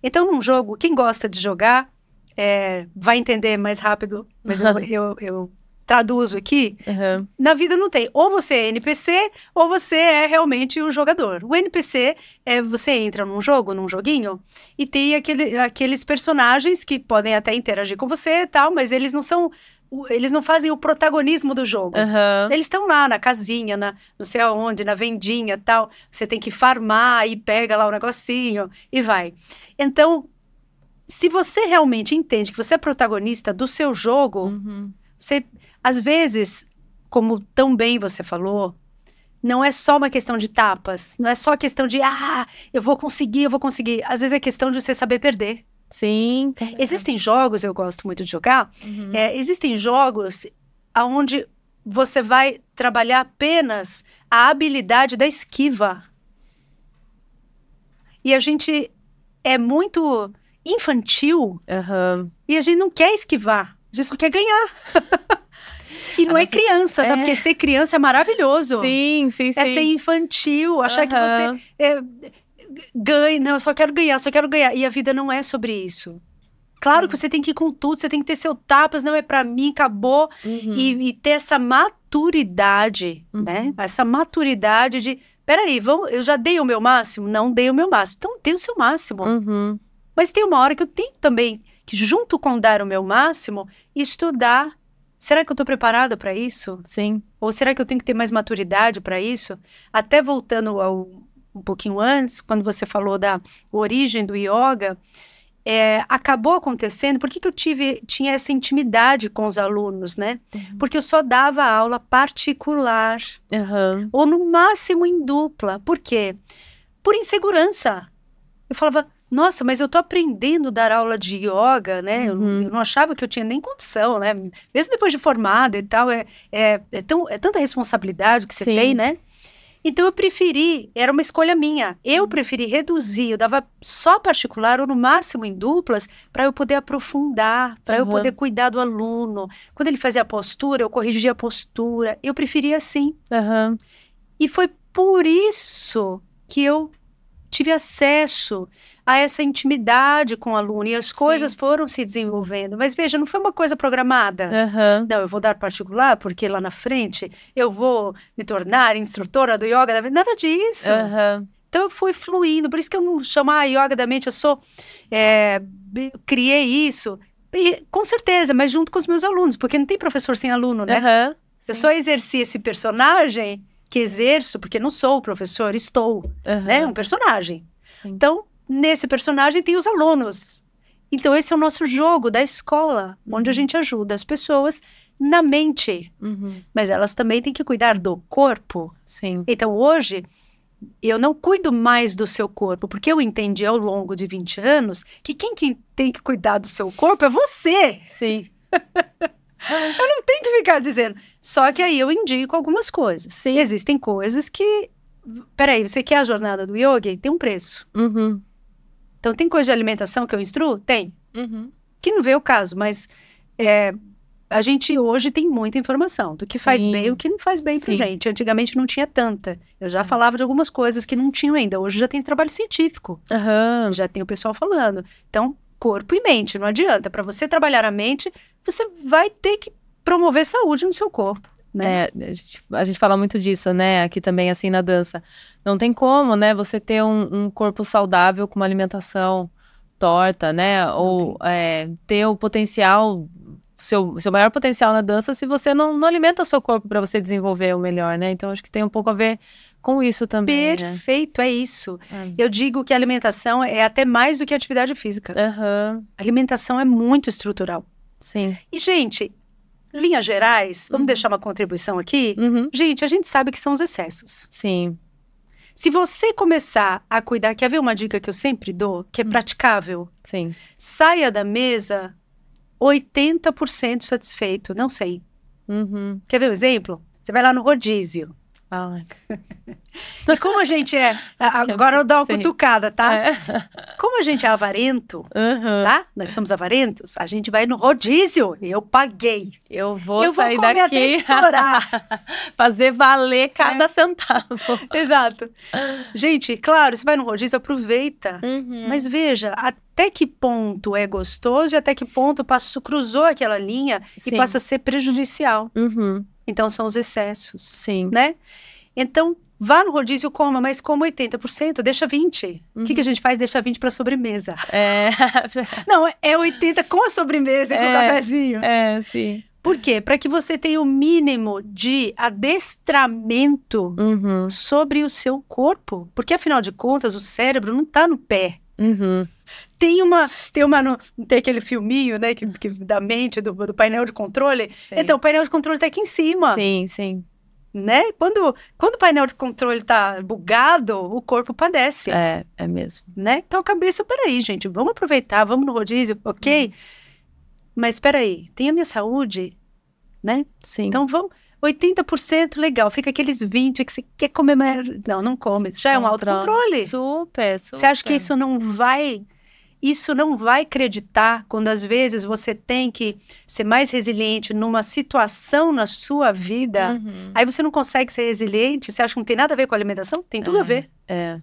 Então, um jogo, quem gosta de jogar é, vai entender mais rápido, mas eu, *laughs* eu, eu traduzo aqui. Uhum. Na vida não tem. Ou você é NPC, ou você é realmente o um jogador. O NPC é você entra num jogo, num joguinho, e tem aquele, aqueles personagens que podem até interagir com você e tal, mas eles não são eles não fazem o protagonismo do jogo. Uhum. Eles estão lá na casinha, na não sei aonde, na vendinha tal. Você tem que farmar e pega lá o negocinho e vai. Então, se você realmente entende que você é protagonista do seu jogo, uhum. você às vezes, como tão bem você falou, não é só uma questão de tapas, não é só questão de ah, eu vou conseguir, eu vou conseguir. Às vezes é questão de você saber perder. Sim. Caramba. Existem jogos, eu gosto muito de jogar, uhum. é, existem jogos onde você vai trabalhar apenas a habilidade da esquiva. E a gente é muito infantil uhum. e a gente não quer esquivar, a gente só quer ganhar. *laughs* E não ah, é, é criança, né? é... tá? Porque ser criança é maravilhoso. Sim, sim, é sim. É ser infantil, achar uhum. que você. É, ganhe, não, eu só quero ganhar, só quero ganhar. E a vida não é sobre isso. Claro Sim. que você tem que ir com tudo, você tem que ter seu tapas, não é para mim, acabou. Uhum. E, e, ter essa maturidade, uhum. né? Essa maturidade de, peraí, vamos, eu já dei o meu máximo? Não dei o meu máximo. Então, dê o seu máximo. Uhum. Mas tem uma hora que eu tenho também que, junto com dar o meu máximo, estudar. Será que eu estou preparada para isso? Sim. Ou será que eu tenho que ter mais maturidade para isso? Até voltando ao um pouquinho antes, quando você falou da origem do yoga, é, acabou acontecendo, porque que eu tive, tinha essa intimidade com os alunos, né? Uhum. Porque eu só dava aula particular, uhum. ou no máximo em dupla. Por quê? Por insegurança. Eu falava, nossa, mas eu tô aprendendo a dar aula de yoga, né? Uhum. Eu, eu, não achava que eu tinha nem condição, né? Mesmo depois de formada e tal, é, é, é, tão, é tanta responsabilidade que você Sim. tem, né? Então eu preferi, era uma escolha minha. Eu uhum. preferi reduzir, eu dava só particular ou no máximo em duplas, para eu poder aprofundar, para uhum. eu poder cuidar do aluno. Quando ele fazia a postura, eu corrigia a postura. Eu preferia assim. Uhum. E foi por isso que eu tive acesso a essa intimidade com o aluno. E as coisas Sim. foram se desenvolvendo. Mas veja, não foi uma coisa programada. Uhum. Não, eu vou dar particular porque lá na frente eu vou me tornar instrutora do yoga Nada disso. Uhum. Então eu fui fluindo. Por isso que eu não chamo a yoga da mente. Eu sou. É, criei isso. E, com certeza, mas junto com os meus alunos, porque não tem professor sem aluno, né? Uhum. eu só exerci esse personagem que exerço, porque não sou o professor, estou. Uhum. Né? É um personagem. Sim. Então, nesse personagem tem os alunos. Então, esse é o nosso jogo da escola, onde a uhum. gente ajuda as pessoas na mente. Uhum. Mas elas também têm que cuidar do corpo. Sim. Então, hoje, eu não cuido mais do seu corpo, porque eu entendi ao longo de 20 anos que quem que tem que cuidar do seu corpo é você. Sim. *laughs* eu não tenho que ficar dizendo. Só que aí eu indico algumas coisas. Sim. Existem coisas que. Peraí, você quer a jornada do yoga? Tem um preço. Uhum. Então, tem coisa de alimentação que eu instruo? Tem. Uhum. Que não vê o caso, mas é, a gente hoje tem muita informação do que Sim. faz bem e o que não faz bem Sim. pra gente. Antigamente não tinha tanta. Eu já é. falava de algumas coisas que não tinham ainda. Hoje já tem trabalho científico. Uhum. Já tem o pessoal falando. Então, corpo e mente, não adianta. Para você trabalhar a mente, você vai ter que promover saúde no seu corpo né? É. A gente, a gente fala muito disso, né? Aqui também, assim, na dança. Não tem como, né? Você ter um, um corpo saudável com uma alimentação torta, né? Ou é, ter o potencial, seu, seu maior potencial na dança se você não, não alimenta o seu corpo para você desenvolver o melhor, né? Então, acho que tem um pouco a ver com isso também. Né? Perfeito, né? é isso. É. Eu digo que a alimentação é até mais do que atividade física. Uhum. A alimentação é muito estrutural. Sim. E, gente, linhas gerais, vamos uhum. deixar uma contribuição aqui? Uhum. Gente, a gente sabe que são os excessos. Sim. Se você começar a cuidar, quer ver uma dica que eu sempre dou, que é hum. praticável? Sim. Saia da mesa 80% satisfeito, não sei. Uhum. Quer ver um exemplo? Você vai lá no rodízio. Ah. *laughs* Então, e como a gente é. Agora eu dou uma cutucada, tá? É. Como a gente é avarento, uhum. tá? Nós somos avarentos, a gente vai no rodízio. Eu paguei. Eu vou eu sair vou comer daqui. Até *laughs* Fazer valer cada é. centavo. *laughs* Exato. Gente, claro, você vai no rodízio, aproveita. Uhum. Mas veja, até que ponto é gostoso e até que ponto passo, cruzou aquela linha Sim. e passa a ser prejudicial. Uhum. Então são os excessos. Sim. Né? Então, Vá no rodízio, coma, mas coma 80%, deixa 20%. O uhum. que, que a uhum. gente faz? Deixa 20% para sobremesa. É. *laughs* Não, é 80% com a sobremesa e é, com o é. cafezinho. É, sim. Por quê? Para que você tenha o mínimo de adestramento uhum. sobre o seu corpo. Porque, afinal de contas, o cérebro não está no pé. Uhum. Tem uma, tem uma, tem aquele filminho, né, que, que da mente, do, do painel de controle. Sim. Então, o painel de controle está aqui em cima. Sim, sim né? Quando, quando o painel de controle tá bugado, o corpo padece. É, é mesmo. Né? Então, cabeça, peraí, gente, vamos aproveitar, vamos no rodízio, ok? Uhum. Mas peraí, tem a minha saúde, né? Sim. Então, vamos... 80% legal, fica aqueles 20 que você quer comer, mas não, não come. Sim, Já é um autocontrole. Super, super. Você acha que isso não vai isso não vai acreditar quando às vezes você tem que ser mais resiliente numa situação na sua vida. Uhum. Aí você não consegue ser resiliente, você acha que não tem nada a ver com a alimentação? Tem tudo é, a ver. É.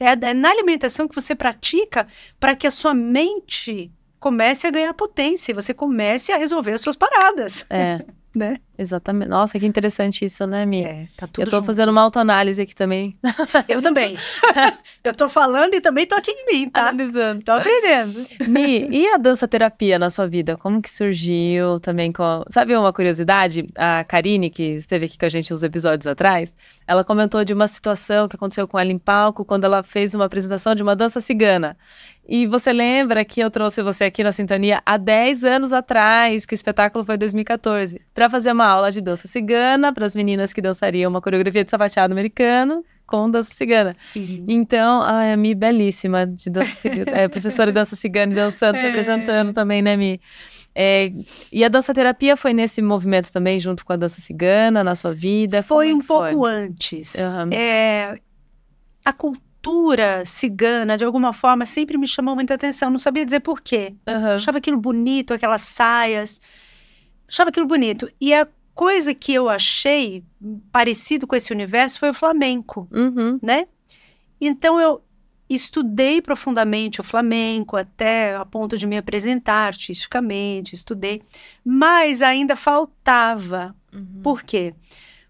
é. É na alimentação que você pratica para que a sua mente comece a ganhar potência, você comece a resolver as suas paradas. É. *laughs* né? Exatamente. Nossa, que interessante isso, né, Mia? É, tá tudo Eu tô junto. fazendo uma autoanálise aqui também. Eu também. *laughs* Eu tô falando e também tô aqui em mim, tá? Analisando. Tô aprendendo. Mi, e a dança terapia na sua vida? Como que surgiu também? Com... Sabe uma curiosidade? A Karine, que esteve aqui com a gente uns episódios atrás, ela comentou de uma situação que aconteceu com ela em palco quando ela fez uma apresentação de uma dança cigana. E você lembra que eu trouxe você aqui na Sintonia há 10 anos atrás, que o espetáculo foi em 2014, para fazer uma uma aula de dança cigana para as meninas que dançariam uma coreografia de sapateado americano com dança cigana. Sim. Então, ai, ah, a é Mi belíssima de dança cigana, *laughs* é, professora de dança cigana e dançando, é. se apresentando também, né, Mi? É, e a dança terapia foi nesse movimento também, junto com a dança cigana, na sua vida? Foi é um pouco antes. Uhum. É, a cultura cigana, de alguma forma, sempre me chamou muita atenção. Não sabia dizer por quê. Uhum. achava aquilo bonito, aquelas saias. Achava aquilo bonito. E a coisa que eu achei parecido com esse universo foi o flamenco, uhum. né? Então eu estudei profundamente o flamenco até a ponto de me apresentar artisticamente, estudei, mas ainda faltava. Uhum. Por quê?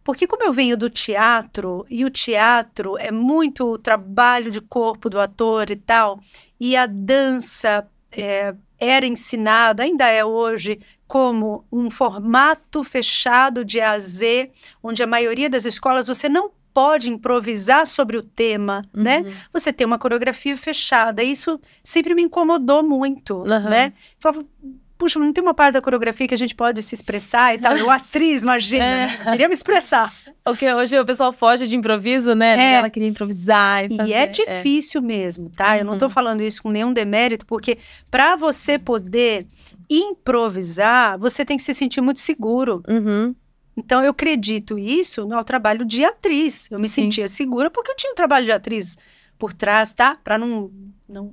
Porque como eu venho do teatro e o teatro é muito o trabalho de corpo do ator e tal, e a dança é, era ensinada, ainda é hoje, como um formato fechado de A a Z, onde a maioria das escolas você não pode improvisar sobre o tema, uhum. né? Você tem uma coreografia fechada. Isso sempre me incomodou muito, uhum. né? Falava, puxa, não tem uma parte da coreografia que a gente pode se expressar e tal. Eu, *laughs* atriz, imagina, é. né? queria me expressar. *laughs* O que hoje o pessoal foge de improviso, né? É. Ela queria improvisar e, e é, é difícil é. mesmo, tá? Uhum. Eu não tô uhum. falando isso com nenhum demérito, porque para você poder improvisar, você tem que se sentir muito seguro. Uhum. Então, eu acredito isso no trabalho de atriz. Eu me Sim. sentia segura porque eu tinha um trabalho de atriz por trás, tá? Para não, não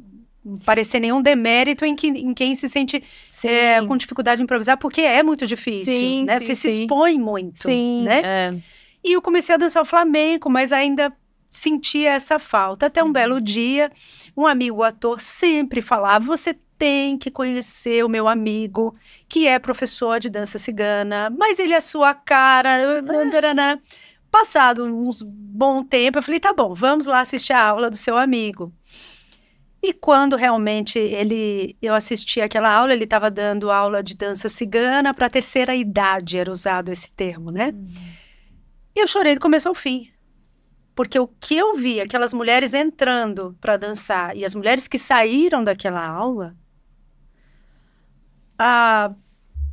parecer nenhum demérito em, que, em quem se sente é, com dificuldade de improvisar, porque é muito difícil, sim, né? Sim, Você sim. se expõe muito, sim, né? É. E eu comecei a dançar o flamenco, mas ainda sentia essa falta. Até um uhum. belo dia, um amigo ator sempre falava: "Você tem que conhecer o meu amigo, que é professor de dança cigana, mas ele é sua cara". Ah. Passado uns bom tempo, eu falei: "Tá bom, vamos lá assistir a aula do seu amigo". E quando realmente ele, eu assisti aquela aula, ele estava dando aula de dança cigana para a terceira idade, era usado esse termo, né? Uhum. E eu chorei do começo ao fim. Porque o que eu vi, aquelas mulheres entrando para dançar e as mulheres que saíram daquela aula, a,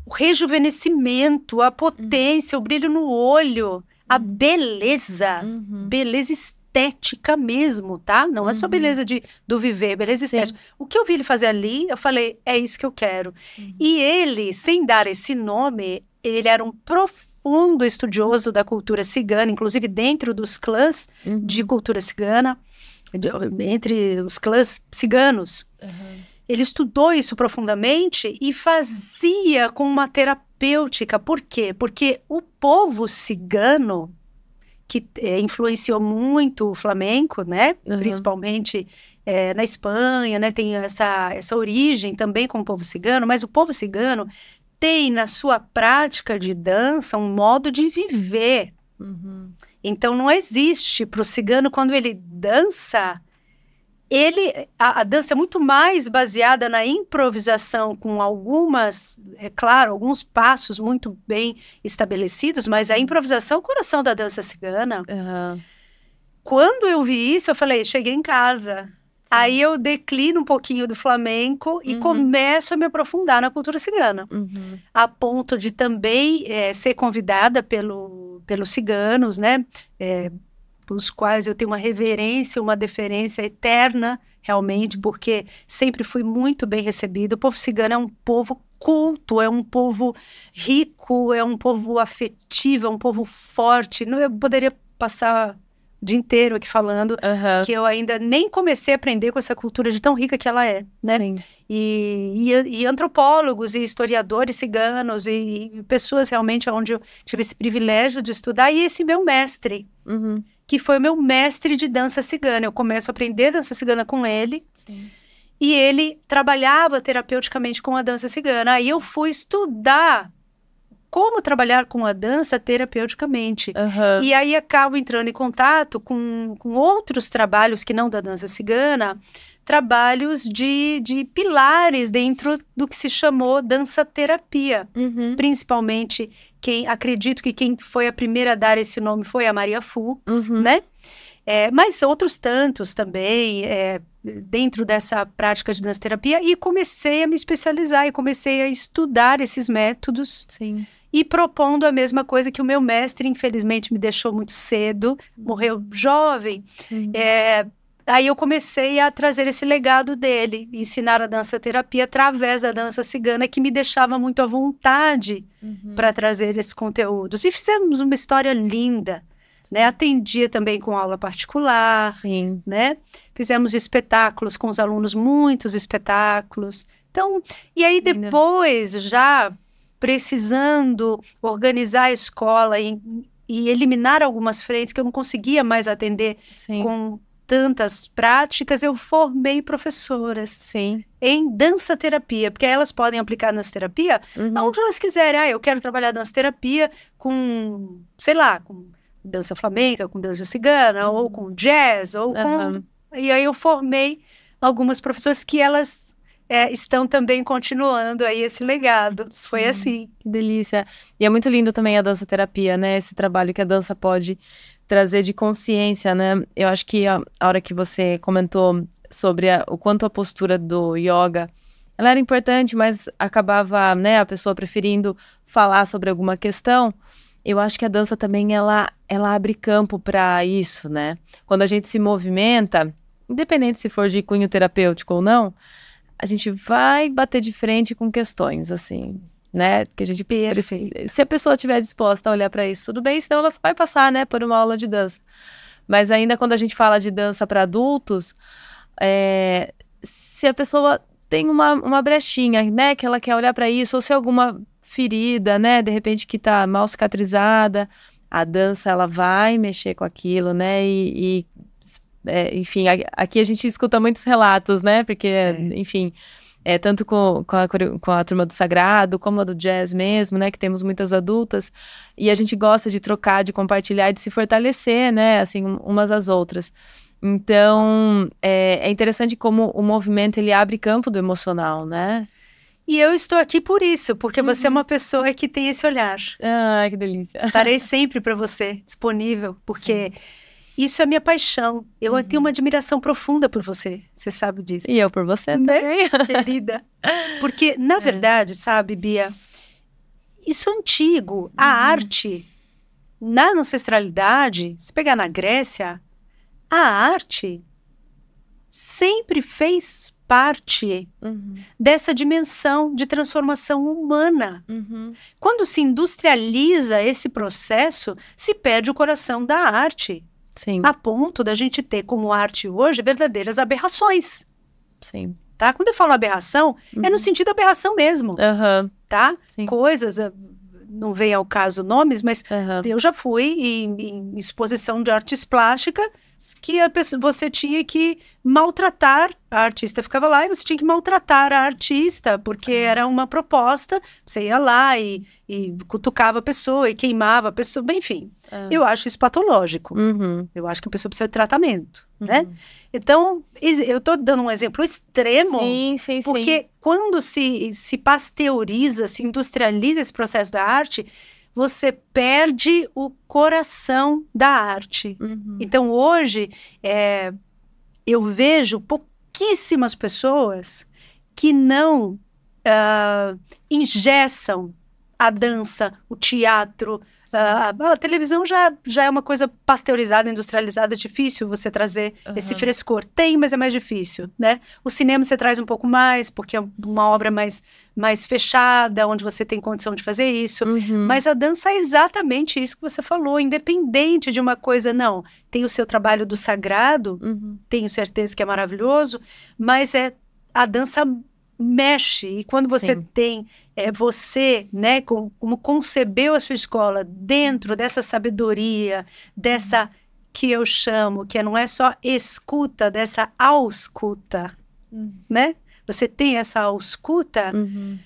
o rejuvenescimento, a potência, uhum. o brilho no olho, a uhum. beleza, uhum. beleza estética estética mesmo, tá? Não uhum. é só uhum. beleza de, do viver, beleza estética. O que eu vi ele fazer ali, eu falei, é isso que eu quero. Uhum. E ele, sem dar esse nome, ele era um profundo estudioso da cultura cigana, inclusive dentro dos clãs uhum. de cultura cigana, de, entre os clãs ciganos. Uhum. Ele estudou isso profundamente e fazia com uma terapêutica. Por quê? Porque o povo cigano que é, influenciou muito o flamenco, né? Uhum. Principalmente é, na Espanha, né? Tem essa, essa origem também com o povo cigano, mas o povo cigano tem na sua prática de dança um modo de viver. Uhum. Então não existe para o cigano quando ele dança ele a, a, dança é muito mais baseada na improvisação com algumas é claro alguns passos muito bem estabelecidos mas a improvisação é o coração da dança cigana uhum. quando eu vi isso eu falei cheguei em casa Sim. aí eu declino um pouquinho do flamenco e uhum. começo a me aprofundar na cultura cigana uhum. a ponto de também é, ser convidada pelo pelos ciganos né é, pelos quais eu tenho uma reverência, uma deferência eterna, realmente, porque sempre fui muito bem recebido. O povo cigano é um povo culto, é um povo rico, é um povo afetivo, é um povo forte. Não, eu poderia passar o dia inteiro aqui falando uhum. que eu ainda nem comecei a aprender com essa cultura de tão rica que ela é, né? E, e, e, antropólogos e historiadores ciganos e, e pessoas realmente onde eu tive esse privilégio de estudar e esse meu mestre, uhum que foi o meu mestre de dança cigana. Eu começo a aprender dança cigana com ele. Sim. E ele trabalhava terapeuticamente com a dança cigana. Aí eu fui estudar como trabalhar com a dança terapeuticamente. Uhum. E aí acabo entrando em contato com, com outros trabalhos que não da dança cigana, trabalhos de, de pilares dentro do que se chamou dança terapia, uhum. principalmente quem acredito que quem foi a primeira a dar esse nome foi a Maria Fuchs, uhum. né? É, mas outros tantos também é, dentro dessa prática de dança terapia e comecei a me especializar e comecei a estudar esses métodos. Sim e propondo a mesma coisa que o meu mestre, infelizmente, me deixou muito cedo, uhum. morreu jovem. É, Aí eu comecei a trazer esse legado dele, ensinar a dança terapia através da dança cigana, que me deixava muito à vontade uhum. para trazer esses conteúdos. E fizemos uma história linda. Né? Atendia também com aula particular, Sim. né? Fizemos espetáculos com os alunos, muitos espetáculos. Então, e aí depois já precisando organizar a escola e, e eliminar algumas frentes que eu não conseguia mais atender com tantas práticas, eu formei professoras. Sim. Em dança terapia, porque elas podem aplicar dança terapia uhum. onde elas quiserem. Ah, eu quero trabalhar dança terapia com, sei lá, com dança flamenca, com dança cigana, uhum. ou com jazz, ou uhum. com. E aí eu formei algumas professoras que elas é, estão também continuando aí esse legado. Sim, Foi assim. Que delícia. E é muito lindo também a dança terapia, né? Esse trabalho que a dança pode trazer de consciência, né? Eu acho que a, a hora que você comentou sobre a, o quanto a postura do yoga ela era importante, mas acabava, né, a pessoa preferindo falar sobre alguma questão. Eu acho que a dança também ela ela abre campo para isso, né? Quando a gente se movimenta, independente se for de cunho terapêutico ou não, a gente vai bater de frente com questões assim né? Que a gente perde Precisa. Se a pessoa estiver disposta a olhar para isso, tudo bem, senão ela só vai passar, né, por uma aula de dança. Mas ainda quando a gente fala de dança para adultos, é, se a pessoa tem uma, uma brechinha, né, que ela quer olhar para isso, ou se é alguma ferida, né, de repente que tá mal cicatrizada, a dança ela vai mexer com aquilo, né, e, e é, enfim, aqui a gente escuta muitos relatos, né, porque, é. enfim, é, tanto com, com, a, com a turma do Sagrado, como a do jazz mesmo, né? Que temos muitas adultas. E a gente gosta de trocar, de compartilhar e de se fortalecer, né? Assim, umas às outras. Então, é, é interessante como o movimento, ele abre campo do emocional, né? E eu estou aqui por isso, porque uhum. você é uhum. uma pessoa que tem esse olhar. Ah, que delícia. Estarei *laughs* sempre para você, disponível, porque... Sim isso é minha paixão. Eu uhum. tenho uma admiração profunda por você. Você sabe disso. E eu por você né? também. Querida. *laughs* Porque, na *laughs* é. verdade, sabe, Bia, isso é antigo. Uhum. A arte, na ancestralidade, se pegar na Grécia, a arte sempre fez parte uhum. dessa dimensão de transformação humana. Uhum. Quando se industrializa esse processo, se perde o coração da arte. Sim. A ponto da gente ter como arte hoje verdadeiras aberrações. Sim. Tá? Quando eu falo aberração, uhum. é no uhum. sentido aberração mesmo. Uhum. Tá? Sim. Coisas ah, não vem ao caso nomes, mas uhum. eu já fui em, em, exposição de artes plásticas que a pessoa, você tinha que maltratar a artista ficava lá e você tinha que maltratar a artista, porque uhum. era uma proposta, você ia lá e, e, cutucava a pessoa e queimava a pessoa, enfim. Uhum. Eu acho isso patológico. Uhum. Eu acho que a pessoa precisa de tratamento. Né? Uhum. Né? Então, eu estou dando um exemplo extremo, sim, sim, porque sim. quando se, se pasteuriza, se industrializa esse processo da arte, você perde o coração da arte. Uhum. Então, hoje, é, eu vejo pouquíssimas pessoas que não uh, ingessam a dança, o teatro, a, ah, a, televisão já, já é uma coisa pasteurizada, industrializada, é difícil você trazer uhum. esse frescor. Tem, mas é mais difícil, né? O cinema você traz um pouco mais, porque é uma obra mais, mais fechada, onde você tem condição de fazer isso. Uhum. Mas a dança é exatamente isso que você falou, independente de uma coisa, não. Tem o seu trabalho do sagrado, uhum. tenho certeza que é maravilhoso, mas é a dança mexe. E quando você Sim. tem é, você, né, como, como concebeu a sua escola dentro dessa sabedoria, dessa que eu chamo, que é, não é só escuta, dessa ausculta, uhum. né? Você tem essa ausculta, uhum.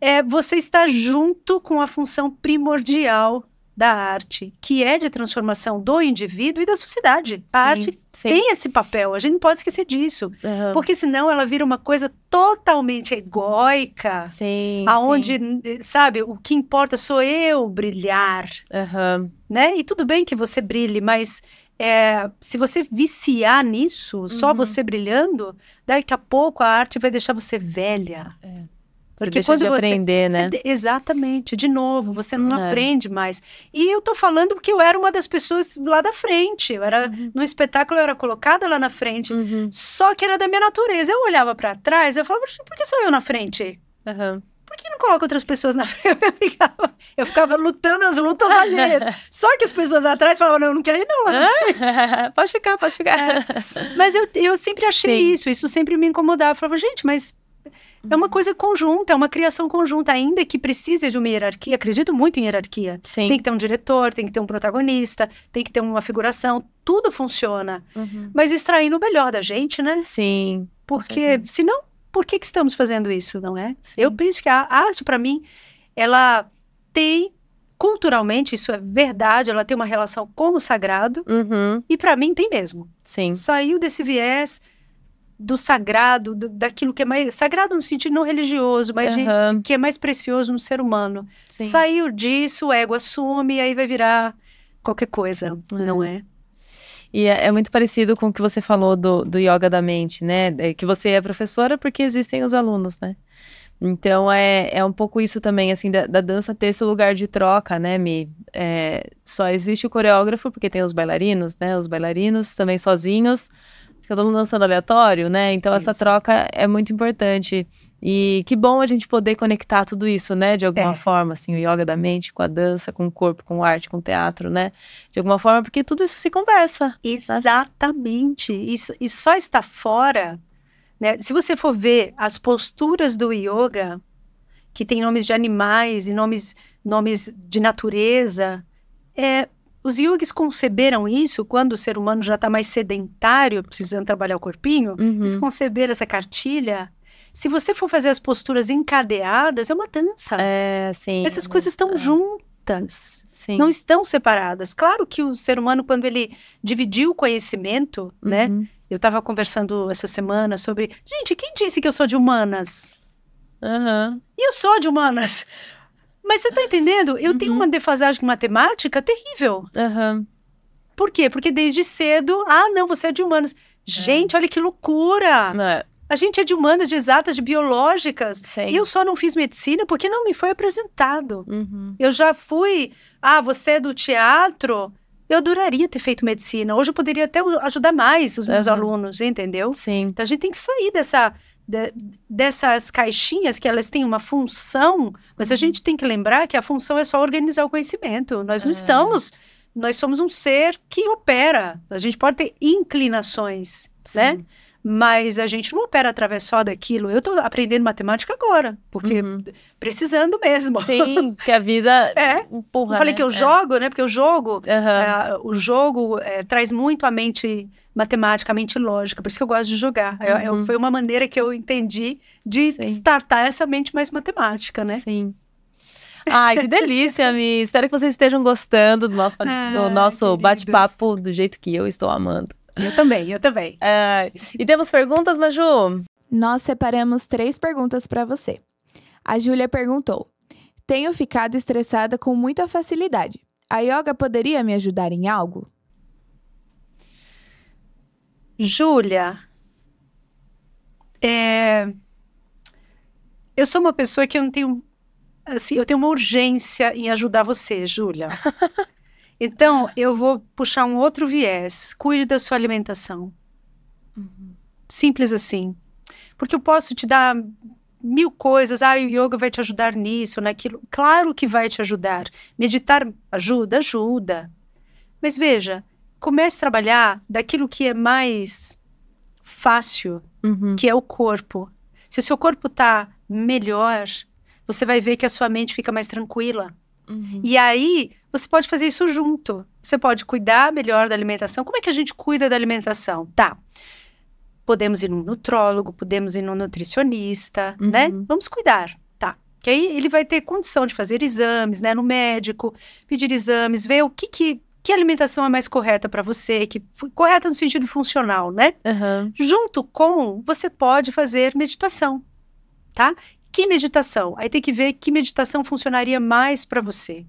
é, você está junto com a função primordial da arte, que é de transformação do indivíduo e da sociedade. A sim, arte sim. tem esse papel, a gente não pode esquecer disso. Uhum. Porque senão ela vira uma coisa totalmente egóica. Sim. Aonde, sim. sabe, o que importa sou eu brilhar. Uhum. Né? E tudo bem que você brilhe, mas é, se você viciar nisso, uhum. só você brilhando, daqui a pouco a arte vai deixar você velha. É. Porque quando de você, aprender, né? Você, exatamente, de novo, você não é. aprende mais. E eu tô falando porque eu era uma das pessoas lá da frente. Eu era uhum. no espetáculo eu era colocada lá na frente. Uhum. Só que era da minha natureza. Eu olhava para trás, eu falava, por que sou eu na frente? Uhum. Por que não coloca outras pessoas na *laughs* frente? Eu ficava, eu ficava lutando as lutas alheias. *laughs* Só que as pessoas atrás falavam, não, eu não quero ir não lá na ah, frente. *laughs* pode ficar, pode ficar. É. Mas eu, eu sempre achei Sim. isso, isso sempre me incomodava. Eu falava, gente, mas é uma uhum. coisa conjunta, é uma criação conjunta, ainda que precise de uma hierarquia. Acredito muito em hierarquia. Sim. Tem que ter um diretor, tem que ter um protagonista, tem que ter uma figuração. Tudo funciona. Uhum. Mas extraindo o melhor da gente, né? Sim. Porque, senão, por que, que estamos fazendo isso, não é? Sim. Eu penso que a arte, para mim, ela tem culturalmente, isso é verdade, ela tem uma relação com o sagrado. Uhum. E para mim tem mesmo. Sim. Saiu desse viés do sagrado, do, daquilo que é mais sagrado no sentido não religioso, mas uhum. de, que é mais precioso no ser humano. Sim. Saiu disso, o ego assume, aí vai virar qualquer coisa, é. não é? E é, é, muito parecido com o que você falou do, do yoga da mente, né? É que você é professora porque existem os alunos, né? Então é, é um pouco isso também, assim, da, da dança ter esse lugar de troca, né, Mi? É, só existe o coreógrafo porque tem os bailarinos, né? Os bailarinos também sozinhos, todo mundo dançando aleatório, né? Então isso. essa troca é muito importante. E que bom a gente poder conectar tudo isso, né? De alguma é. forma, assim, o yoga da mente com a dança, com o corpo, com a arte, com o teatro, né? De alguma forma, porque tudo isso se conversa. Né? Exatamente. Isso, e só está fora, né? Se você for ver as posturas do yoga, que tem nomes de animais e nomes, nomes de natureza, é os yogis conceberam isso quando o ser humano já está mais sedentário, precisando trabalhar o corpinho. Uhum. Eles conceberam essa cartilha. Se você for fazer as posturas encadeadas, é uma dança. É, sim. Essas é, coisas estão é. juntas. Sim. Não estão separadas. Claro que o ser humano, quando ele dividiu o conhecimento, né? uhum. né? Eu estava conversando essa semana sobre. Gente, quem disse que eu sou de humanas? Uhum. E eu sou de humanas. Mas você tá entendendo? Eu uhum. tenho uma defasagem matemática terrível. Uhum. Por quê? Porque desde cedo, ah, não, você é de humanas. É. Gente, olha que loucura! É. A gente é de humanas, de exatas, de biológicas. Sim. E eu só não fiz medicina porque não me foi apresentado. Uhum. Eu já fui, ah, você é do teatro. Eu adoraria ter feito medicina. Hoje eu poderia até ajudar mais os meus uhum. alunos, entendeu? Sim. Então a gente tem que sair dessa, de, dessas caixinhas que elas têm uma função, mas a uhum. gente tem que lembrar que a função é só organizar o conhecimento. Nós não ah. estamos, nós somos um ser que opera. A gente pode ter inclinações, né? Sim. né? Mas a gente não opera através só daquilo. Eu estou aprendendo matemática agora, porque uhum. precisando mesmo. Sim, que a vida *laughs* é. empurra. Eu falei né? que eu é. jogo, né? Porque eu jogo, uhum. o jogo eh, traz muito a mente matematicamente lógica. Por isso que eu gosto de jogar. É, é, uhum. Eu, eu, foi uma maneira que eu entendi de startar essa mente mais matemática, né? Sim. Ai, que delícia, Mi. Espero que vocês estejam gostando do nosso, do nosso bate-papo do jeito que eu estou amando. Eu também, eu também. e temos perguntas, Maju? Nós separamos três perguntas para você. A Júlia perguntou: Tenho ficado estressada com muita facilidade. A yoga poderia me ajudar em algo? Júlia, é... eu sou uma pessoa que eu não tenho. Assim, eu tenho uma urgência em ajudar você, Júlia. *laughs* então, eu vou puxar um outro viés. Cuide da sua alimentação. Uhum. Simples assim. Porque eu posso te dar mil coisas. Ah, o yoga vai te ajudar nisso, naquilo. Claro que vai te ajudar. Meditar ajuda, ajuda. Mas veja, comece a trabalhar daquilo que é mais fácil, uhum. que é o corpo. Se o seu corpo tá melhor, você vai ver que a sua mente fica mais tranquila. Uhum. E aí, você pode fazer isso junto. Você pode cuidar melhor da alimentação. Como é que a gente cuida da alimentação? Tá. Podemos ir num nutrólogo, podemos ir num nutricionista, né? uhum. né? Vamos cuidar, tá? Que aí ele vai ter condição de fazer exames, né? No médico, pedir exames, ver o que que que alimentação é mais correta para você, que correta no sentido funcional, né? Uhum. Junto com você pode fazer meditação, tá? Que meditação? Aí tem que ver que meditação funcionaria mais para você,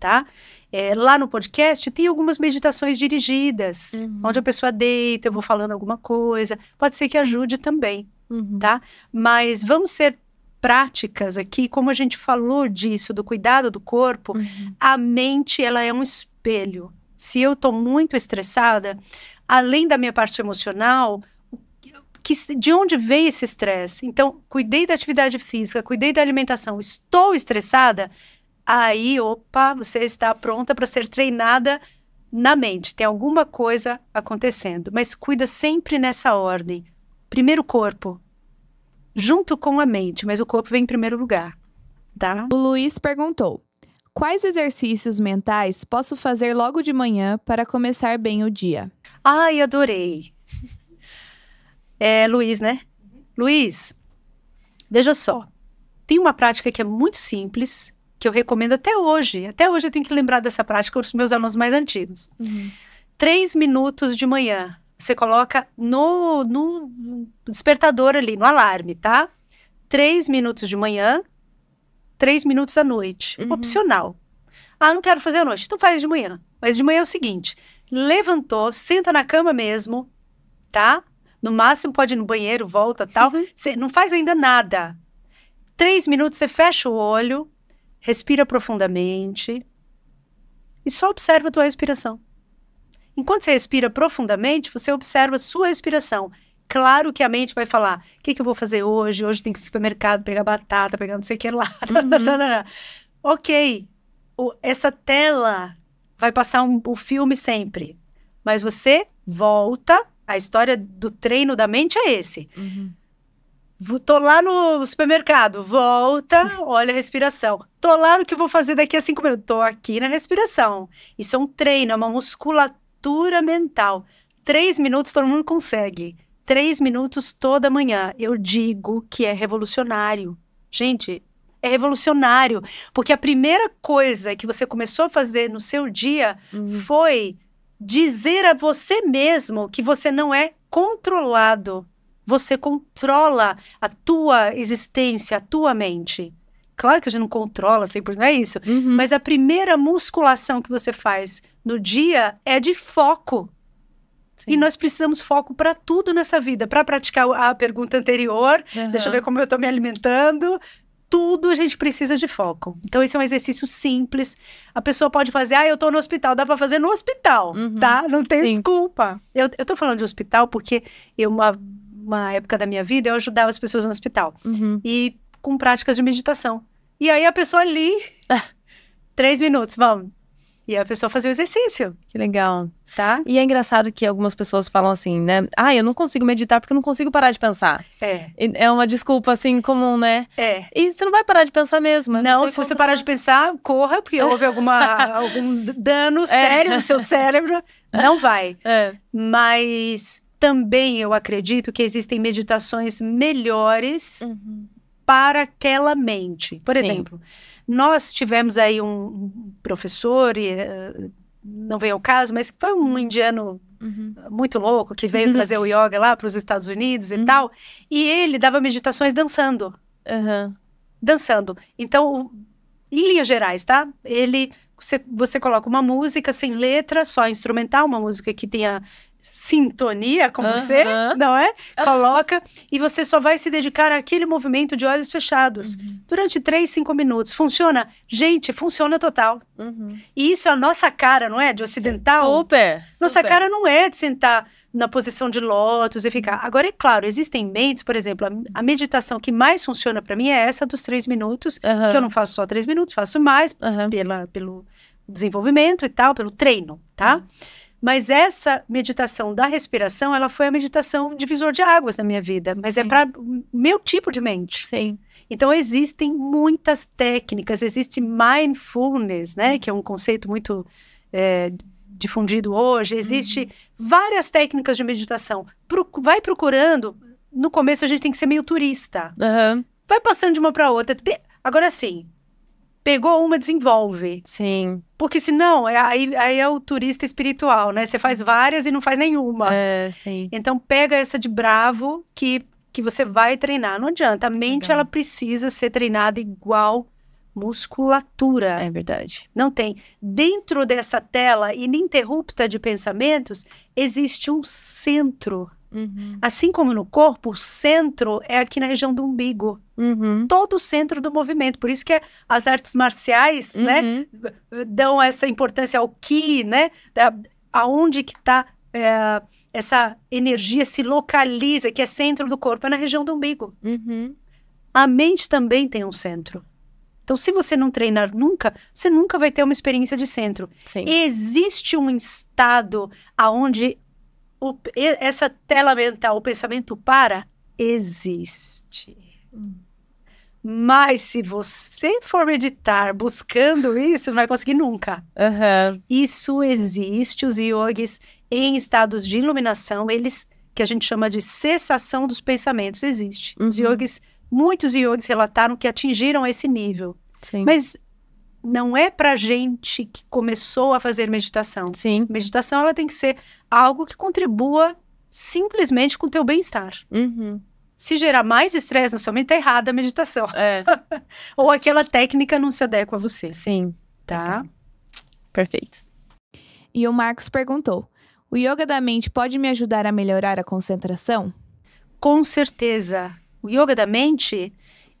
tá? É, lá no podcast tem algumas meditações dirigidas, uhum. onde a pessoa deita, eu vou falando alguma coisa, pode ser que ajude também, uhum. tá? Mas vamos ser práticas aqui, como a gente falou disso, do cuidado do corpo, uhum. a mente ela é um espelho. Se eu estou muito estressada, além da minha parte emocional, que, de onde vem esse estresse? Então, cuidei da atividade física, cuidei da alimentação, estou estressada? Aí, opa, você está pronta para ser treinada na mente. Tem alguma coisa acontecendo. Mas cuida sempre nessa ordem. Primeiro o corpo, junto com a mente, mas o corpo vem em primeiro lugar. Tá? O Luiz perguntou: Quais exercícios mentais posso fazer logo de manhã para começar bem o dia? Ai, adorei. É Luiz, né? Uhum. Luiz, veja só. Tem uma prática que é muito simples, que eu recomendo até hoje. Até hoje eu tenho que lembrar dessa prática para os meus alunos mais antigos. Uhum. Três minutos de manhã. Você coloca no, no despertador ali, no alarme, tá? Três minutos de manhã, três minutos à noite. Uhum. Opcional. Ah, não quero fazer à noite. Então faz de manhã. Mas de manhã é o seguinte: levantou, senta na cama mesmo, tá? No máximo pode ir no banheiro, volta tal. Você uhum. não faz ainda nada. Três minutos, você fecha o olho, respira profundamente e só observa a tua respiração. Enquanto você respira profundamente, você observa a sua respiração claro que a mente vai falar: o que, que eu vou fazer hoje? Hoje tem que ir ao supermercado, pegar batata, pegar não sei o que lá. *laughs* Uhum. Tá, tá, tá. ok, o, essa tela vai passar um, o filme sempre. Mas você volta. A história do treino da mente é esse. Uhum. Tô lá no supermercado, volta, olha a respiração. Tô lá no que vou fazer daqui a cinco minutos. Tô aqui na respiração. Isso é um treino, é uma musculatura mental. Três minutos todo mundo consegue três minutos toda manhã. Eu digo que é revolucionário. Gente, é revolucionário. Porque a primeira coisa que você começou a fazer no seu dia hum. foi dizer a você mesmo que você não é controlado. Você controla a tua existência, a tua mente. Claro que a gente não controla 100%, não é isso. Uhum. Mas a primeira musculação que você faz no dia é de foco. Sim. E nós precisamos foco para tudo nessa vida, para praticar a pergunta anterior, uhum. deixa eu ver como eu estou me alimentando. Tudo a gente precisa de foco. Então, esse é um exercício simples. A pessoa pode fazer, ah, eu estou no hospital. Dá para fazer no hospital, uhum. tá? Não tem Sim. desculpa. Eu, estou falando de hospital porque eu, uma, uma, época da minha vida, eu ajudava as pessoas no hospital. Uhum. E com práticas de meditação. E aí a pessoa ali, ah. *laughs* três minutos, vamos e a pessoa fazia o exercício. Que legal. Tá? E é engraçado que algumas pessoas falam assim, né? Ah, eu não consigo meditar porque eu não consigo parar de pensar. É. É uma desculpa, assim, comum, né? É. E você não vai parar de pensar mesmo. Né? Não, se você parar de pensar, corra, porque houve alguma, *laughs* algum dano é. sério é. no seu cérebro. Não vai. É. Mas também eu acredito que existem meditações melhores uhum. para aquela mente. Por Sim. exemplo nós tivemos aí um professor, e, eh, não veio ao caso, mas foi um uhum. indiano uhum. Eh, muito louco que veio uhum. trazer o yoga lá para os Estados Unidos e uhum. tal. E ele dava meditações dançando. Dançando. Então, em linhas gerais, tá? Ele você, você, coloca uma música sem letra, só instrumental, uma música que tenha sintonia com você, não é? Coloca e você só vai se dedicar àquele movimento de olhos fechados uhum. durante 3, 5 minutos. Funciona? Gente, funciona total. Uhum. E isso é a nossa cara, não é? De ocidental. Super. Nossa super. cara não é de sentar na posição de lótus e ficar. Uhum. Agora, é claro, existem mentes, por exemplo, a, a meditação que mais funciona para mim é essa dos três minutos, que eu não faço só três minutos, faço mais pela, pelo desenvolvimento e tal, pelo treino, tá? Mas essa meditação da respiração, ela foi a meditação divisor de águas na minha vida, mas é Sim. é para meu tipo de mente. Sim. Então existem muitas técnicas, existe mindfulness, né, uhum. que é um conceito muito é, difundido hoje. Existem uhum. várias técnicas de meditação. Pro, vai procurando. No começo a gente tem que ser meio turista. Uhum. Vai passando de uma para outra. Agora sim, pegou uma, desenvolve. Sim. Porque senão, é, aí, aí é o turista espiritual, né? Você faz várias e não faz nenhuma. É, sim. Então pega essa de bravo que, que você vai treinar. Não adianta. A mente, Legal. ela precisa ser treinada igual musculatura. É verdade. Não tem. Dentro dessa tela ininterrupta de pensamentos, existe um centro Uhum. Assim como no corpo, o centro é aqui na região do umbigo. Uhum. Todo o centro do movimento. Por isso que as artes marciais, né, uhum. né, dão essa importância ao ki, né, aonde que está é, essa energia se localiza, que é centro do corpo, é na região do umbigo. Uhum. A mente também tem um centro. Então, se você não treinar nunca, você nunca vai ter uma experiência de centro. Sim. Existe um estado aonde o, essa tela mental, o pensamento para, existe. Mas se você for meditar buscando isso, não vai conseguir nunca. Uhum. Isso existe. Os yogis em estados de iluminação, eles que a gente chama de cessação dos pensamentos, existe. Uhum. Os yogis, muitos yogis relataram que atingiram esse nível. Sim. Mas não é para gente que começou a fazer meditação. Sim. Meditação ela tem que ser algo que contribua simplesmente com o teu bem-estar. Uhum. Se gerar mais estresse na sua mente, tá errada a meditação. É. *laughs* Ou aquela técnica não se adequa a você. Sim. Tá? Perfeito. E o Marcos perguntou: o yoga da mente pode me ajudar a melhorar a concentração? Com certeza. O yoga da mente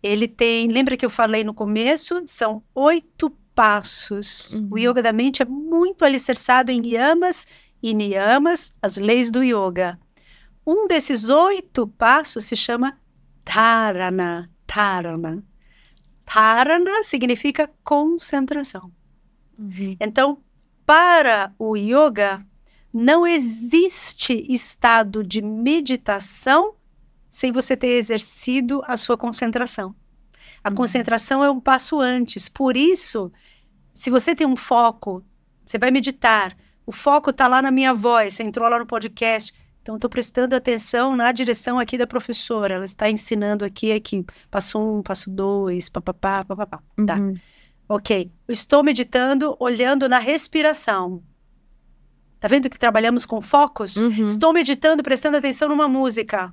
ele tem, lembra que eu falei no começo? São oito passos. Uhum. O yoga da mente é muito alicerçado em yamas e niyamas, as leis do yoga. Um desses oito passos se chama dharana. Dharana. Dharana significa concentração. Uhum. Então, para o yoga, não existe estado de meditação sem você ter exercido a sua concentração. A uhum. concentração é um passo antes. Por isso, se você tem um foco, você vai meditar. O foco está lá na minha voz, você entrou lá no podcast. Então, estou prestando atenção na direção aqui da professora. Ela está ensinando aqui, aqui. Passo um, passo dois, papapá, papapá. Tá. Uhum. Tá. Ok. estou meditando olhando na respiração. Tá vendo que trabalhamos com focos? Uhum. Estou meditando, prestando atenção numa música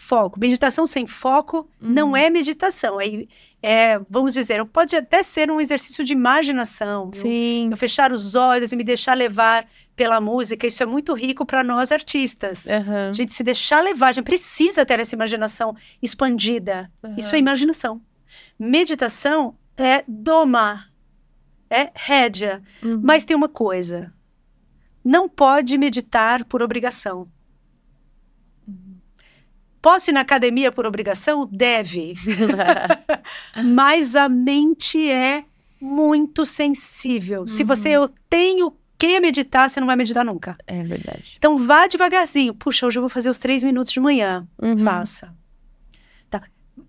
foco. Meditação sem foco uhum. não é meditação. É, é, vamos dizer, pode até ser um exercício de imaginação. Sim. Eu, eu fechar os olhos e me deixar levar pela música, isso é muito rico para nós artistas. Uhum. A gente se deixar levar, a gente precisa ter essa imaginação expandida. Uhum. Isso é imaginação. Meditação é domar, é rédea. Uhum. Mas tem uma coisa: não pode meditar por obrigação. Posso ir na academia por obrigação? Deve. *laughs* *laughs* Mas a mente é muito sensível. Uhum. Se você uhum. eu tenho que meditar, você não vai meditar nunca. É verdade. Então vá devagarzinho. Puxa, hoje eu vou fazer os três minutos de manhã. Uhum. Faça. Tá.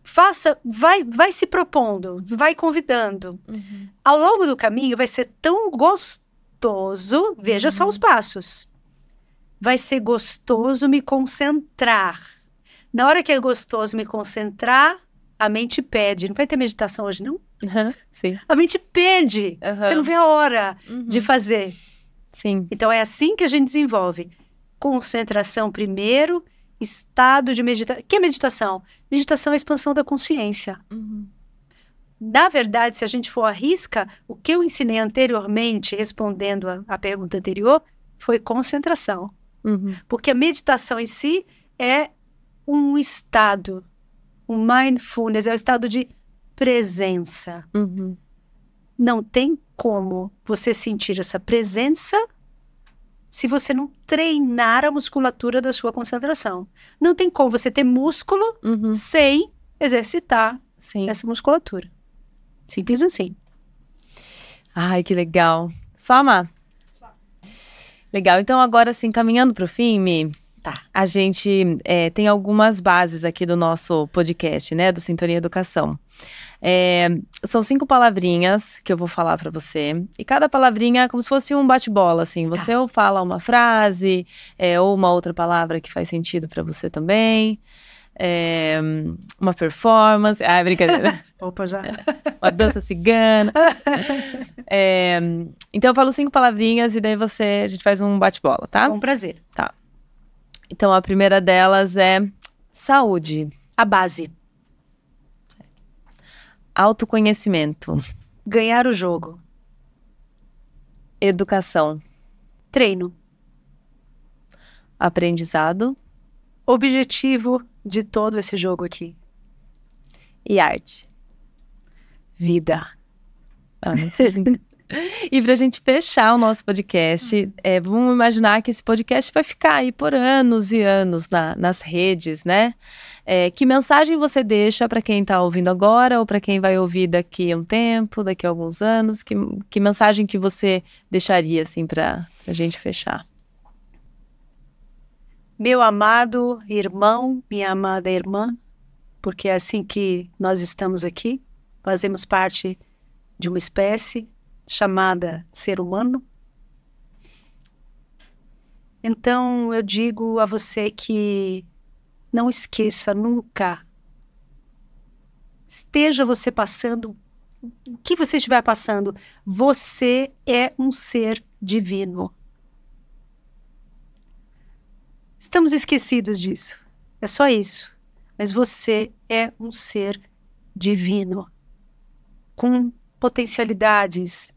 Faça, vai, vai se propondo, vai convidando. Uhum. Ao longo do caminho vai ser tão gostoso. Veja só os uhum. passos vai ser gostoso me concentrar. Na hora que é gostoso me concentrar, a mente pede. Não vai ter meditação hoje, não? sim. A mente pede. Uhum. Você não vê a hora uhum. de fazer. Sim. Então é assim que a gente desenvolve. Concentração primeiro, estado de meditação. O que é meditação? Meditação é a expansão da consciência. Uhum. Na verdade, se a gente for à risca, o que eu ensinei anteriormente, respondendo a, a pergunta anterior, foi concentração. Uhum. Porque a meditação em si é um estado. O mindfulness é o estado de presença. Uhum. Não tem como você sentir essa presença se você não treinar a musculatura da sua concentração. Não tem como você ter músculo uhum. sem exercitar Sim. essa musculatura. Simples assim. Ai, que legal. Só amar. Legal. Então, agora, assim, caminhando para o fim, Mi, Tá. A gente é, tem algumas bases aqui do nosso podcast, né? Do Sintonia Educação. É, são cinco palavrinhas que eu vou falar para você. E cada palavrinha é como se fosse um bate-bola, assim. Tá. Você tá. ou fala uma frase, é, ou uma outra palavra que faz sentido para você também. É, uma performance. Ah, brincadeira. *laughs* Opa, já. *laughs* uma dança cigana. É, então eu falo cinco palavrinhas e daí você. A gente faz um bate-bola, tá? Com prazer. Tá. Então, a primeira delas é saúde. A base. Autoconhecimento. Ganhar o jogo. Educação. Treino. Aprendizado. Objetivo de todo esse jogo aqui. E arte. Vida. Ah, não sei. *laughs* E para a gente fechar o nosso podcast, uhum. é, vamos imaginar que esse podcast vai ficar aí por anos e anos na, nas redes, né? É, que mensagem você deixa para quem está ouvindo agora ou para quem vai ouvir daqui a um tempo, daqui a alguns anos? Que, que mensagem que você deixaria assim para a gente fechar? Meu amado irmão, minha amada irmã, porque é assim que nós estamos aqui, fazemos parte de uma espécie chamada ser humano? Então eu digo a você que não esqueça nunca. Esteja você passando o que você estiver passando, você é um ser divino. Estamos esquecidos disso. É só isso. Mas você é um ser divino com potencialidades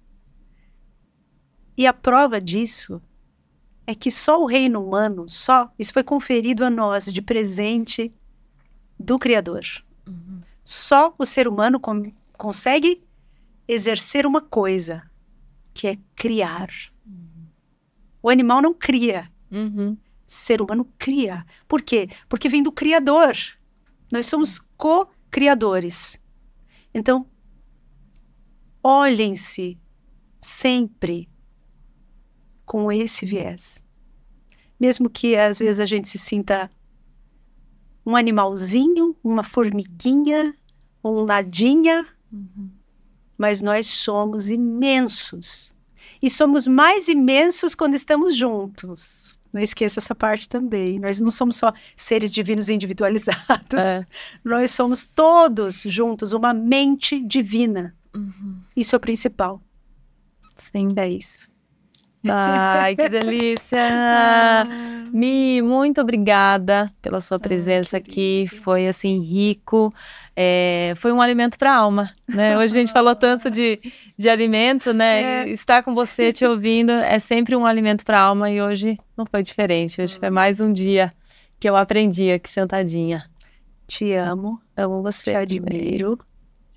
e a prova disso é que só o reino humano, só isso foi conferido a nós de presente do Criador. Uhum. Só o ser humano com, consegue exercer uma coisa, que é criar. Uhum. O animal não cria. Uhum. Ser humano cria. Por quê? Porque vem do Criador. Nós somos co-criadores. Então, olhem-se sempre com esse viés. Mesmo que às vezes a gente se sinta um animalzinho, uma formiguinha, um nadinha, uhum. mas nós somos imensos. E somos mais imensos quando estamos juntos. Não esqueça essa parte também. Nós não somos só seres divinos individualizados. É. *laughs* Nós somos todos juntos, uma mente divina. Uhum. Isso é o principal. Sim. É isso. Ai, que delícia! Ah. Mi, muito obrigada pela sua presença ah, aqui. Foi assim rico. É, foi um alimento para a alma, né? Hoje a gente falou ah. tanto de, de alimento, né? É. Estar com você, te ouvindo, é sempre um alimento para a alma e hoje não foi diferente. Hoje foi mais um dia que eu aprendi aqui sentadinha. Te amo, amo você, te admiro.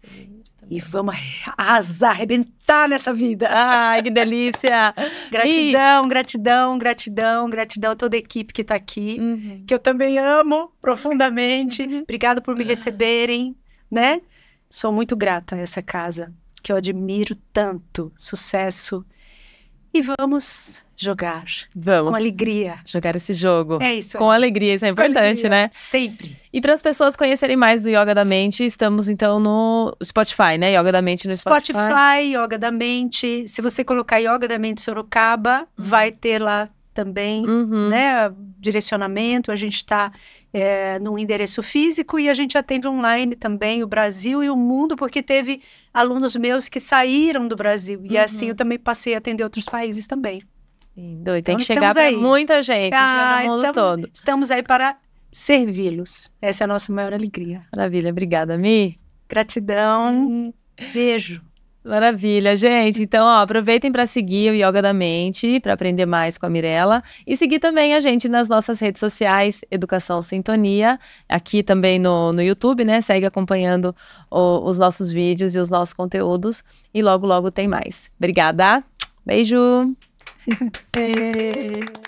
Te admiro. E vamos arrasar, arrebentar nessa vida. Ai, que delícia! *laughs* gratidão, e... gratidão, gratidão, gratidão a toda a equipe que está aqui, uhum. que eu também amo profundamente. Uhum. Obrigada por me receberem, né? Sou muito grata a essa casa, que eu admiro tanto. Sucesso e vamos jogar. Vamos. Com alegria. Jogar esse jogo. É isso. Com alegria, isso é importante, né? Sempre. E para as pessoas conhecerem mais do Yoga da Mente, estamos então no Spotify, né? Yoga da Mente no Spotify. Spotify, Yoga da Mente. Se você colocar Yoga da Mente Sorocaba, uhum. vai ter lá também, uhum. né? Direcionamento, a gente está é, num endereço físico e a gente atende online também o Brasil e o mundo, porque teve alunos meus que saíram do Brasil. E assim uhum. assim eu também passei a atender outros países também. Lindo. então, tem que chegar para muita gente, ah, no mundo estamos, todo. Estamos aí para servi-los. Essa é a nossa maior alegria. Maravilha, obrigada, Mi. Gratidão. Uhum. Beijo. Maravilha, gente. Então, ó, aproveitem para seguir o Yoga da Mente, para aprender mais com a Mirella e seguir também a gente nas nossas redes sociais, Educação Sintonia, aqui também no, no YouTube, né? Segue acompanhando o, os nossos vídeos e os nossos conteúdos e logo logo tem mais. Obrigada. Beijo. *laughs*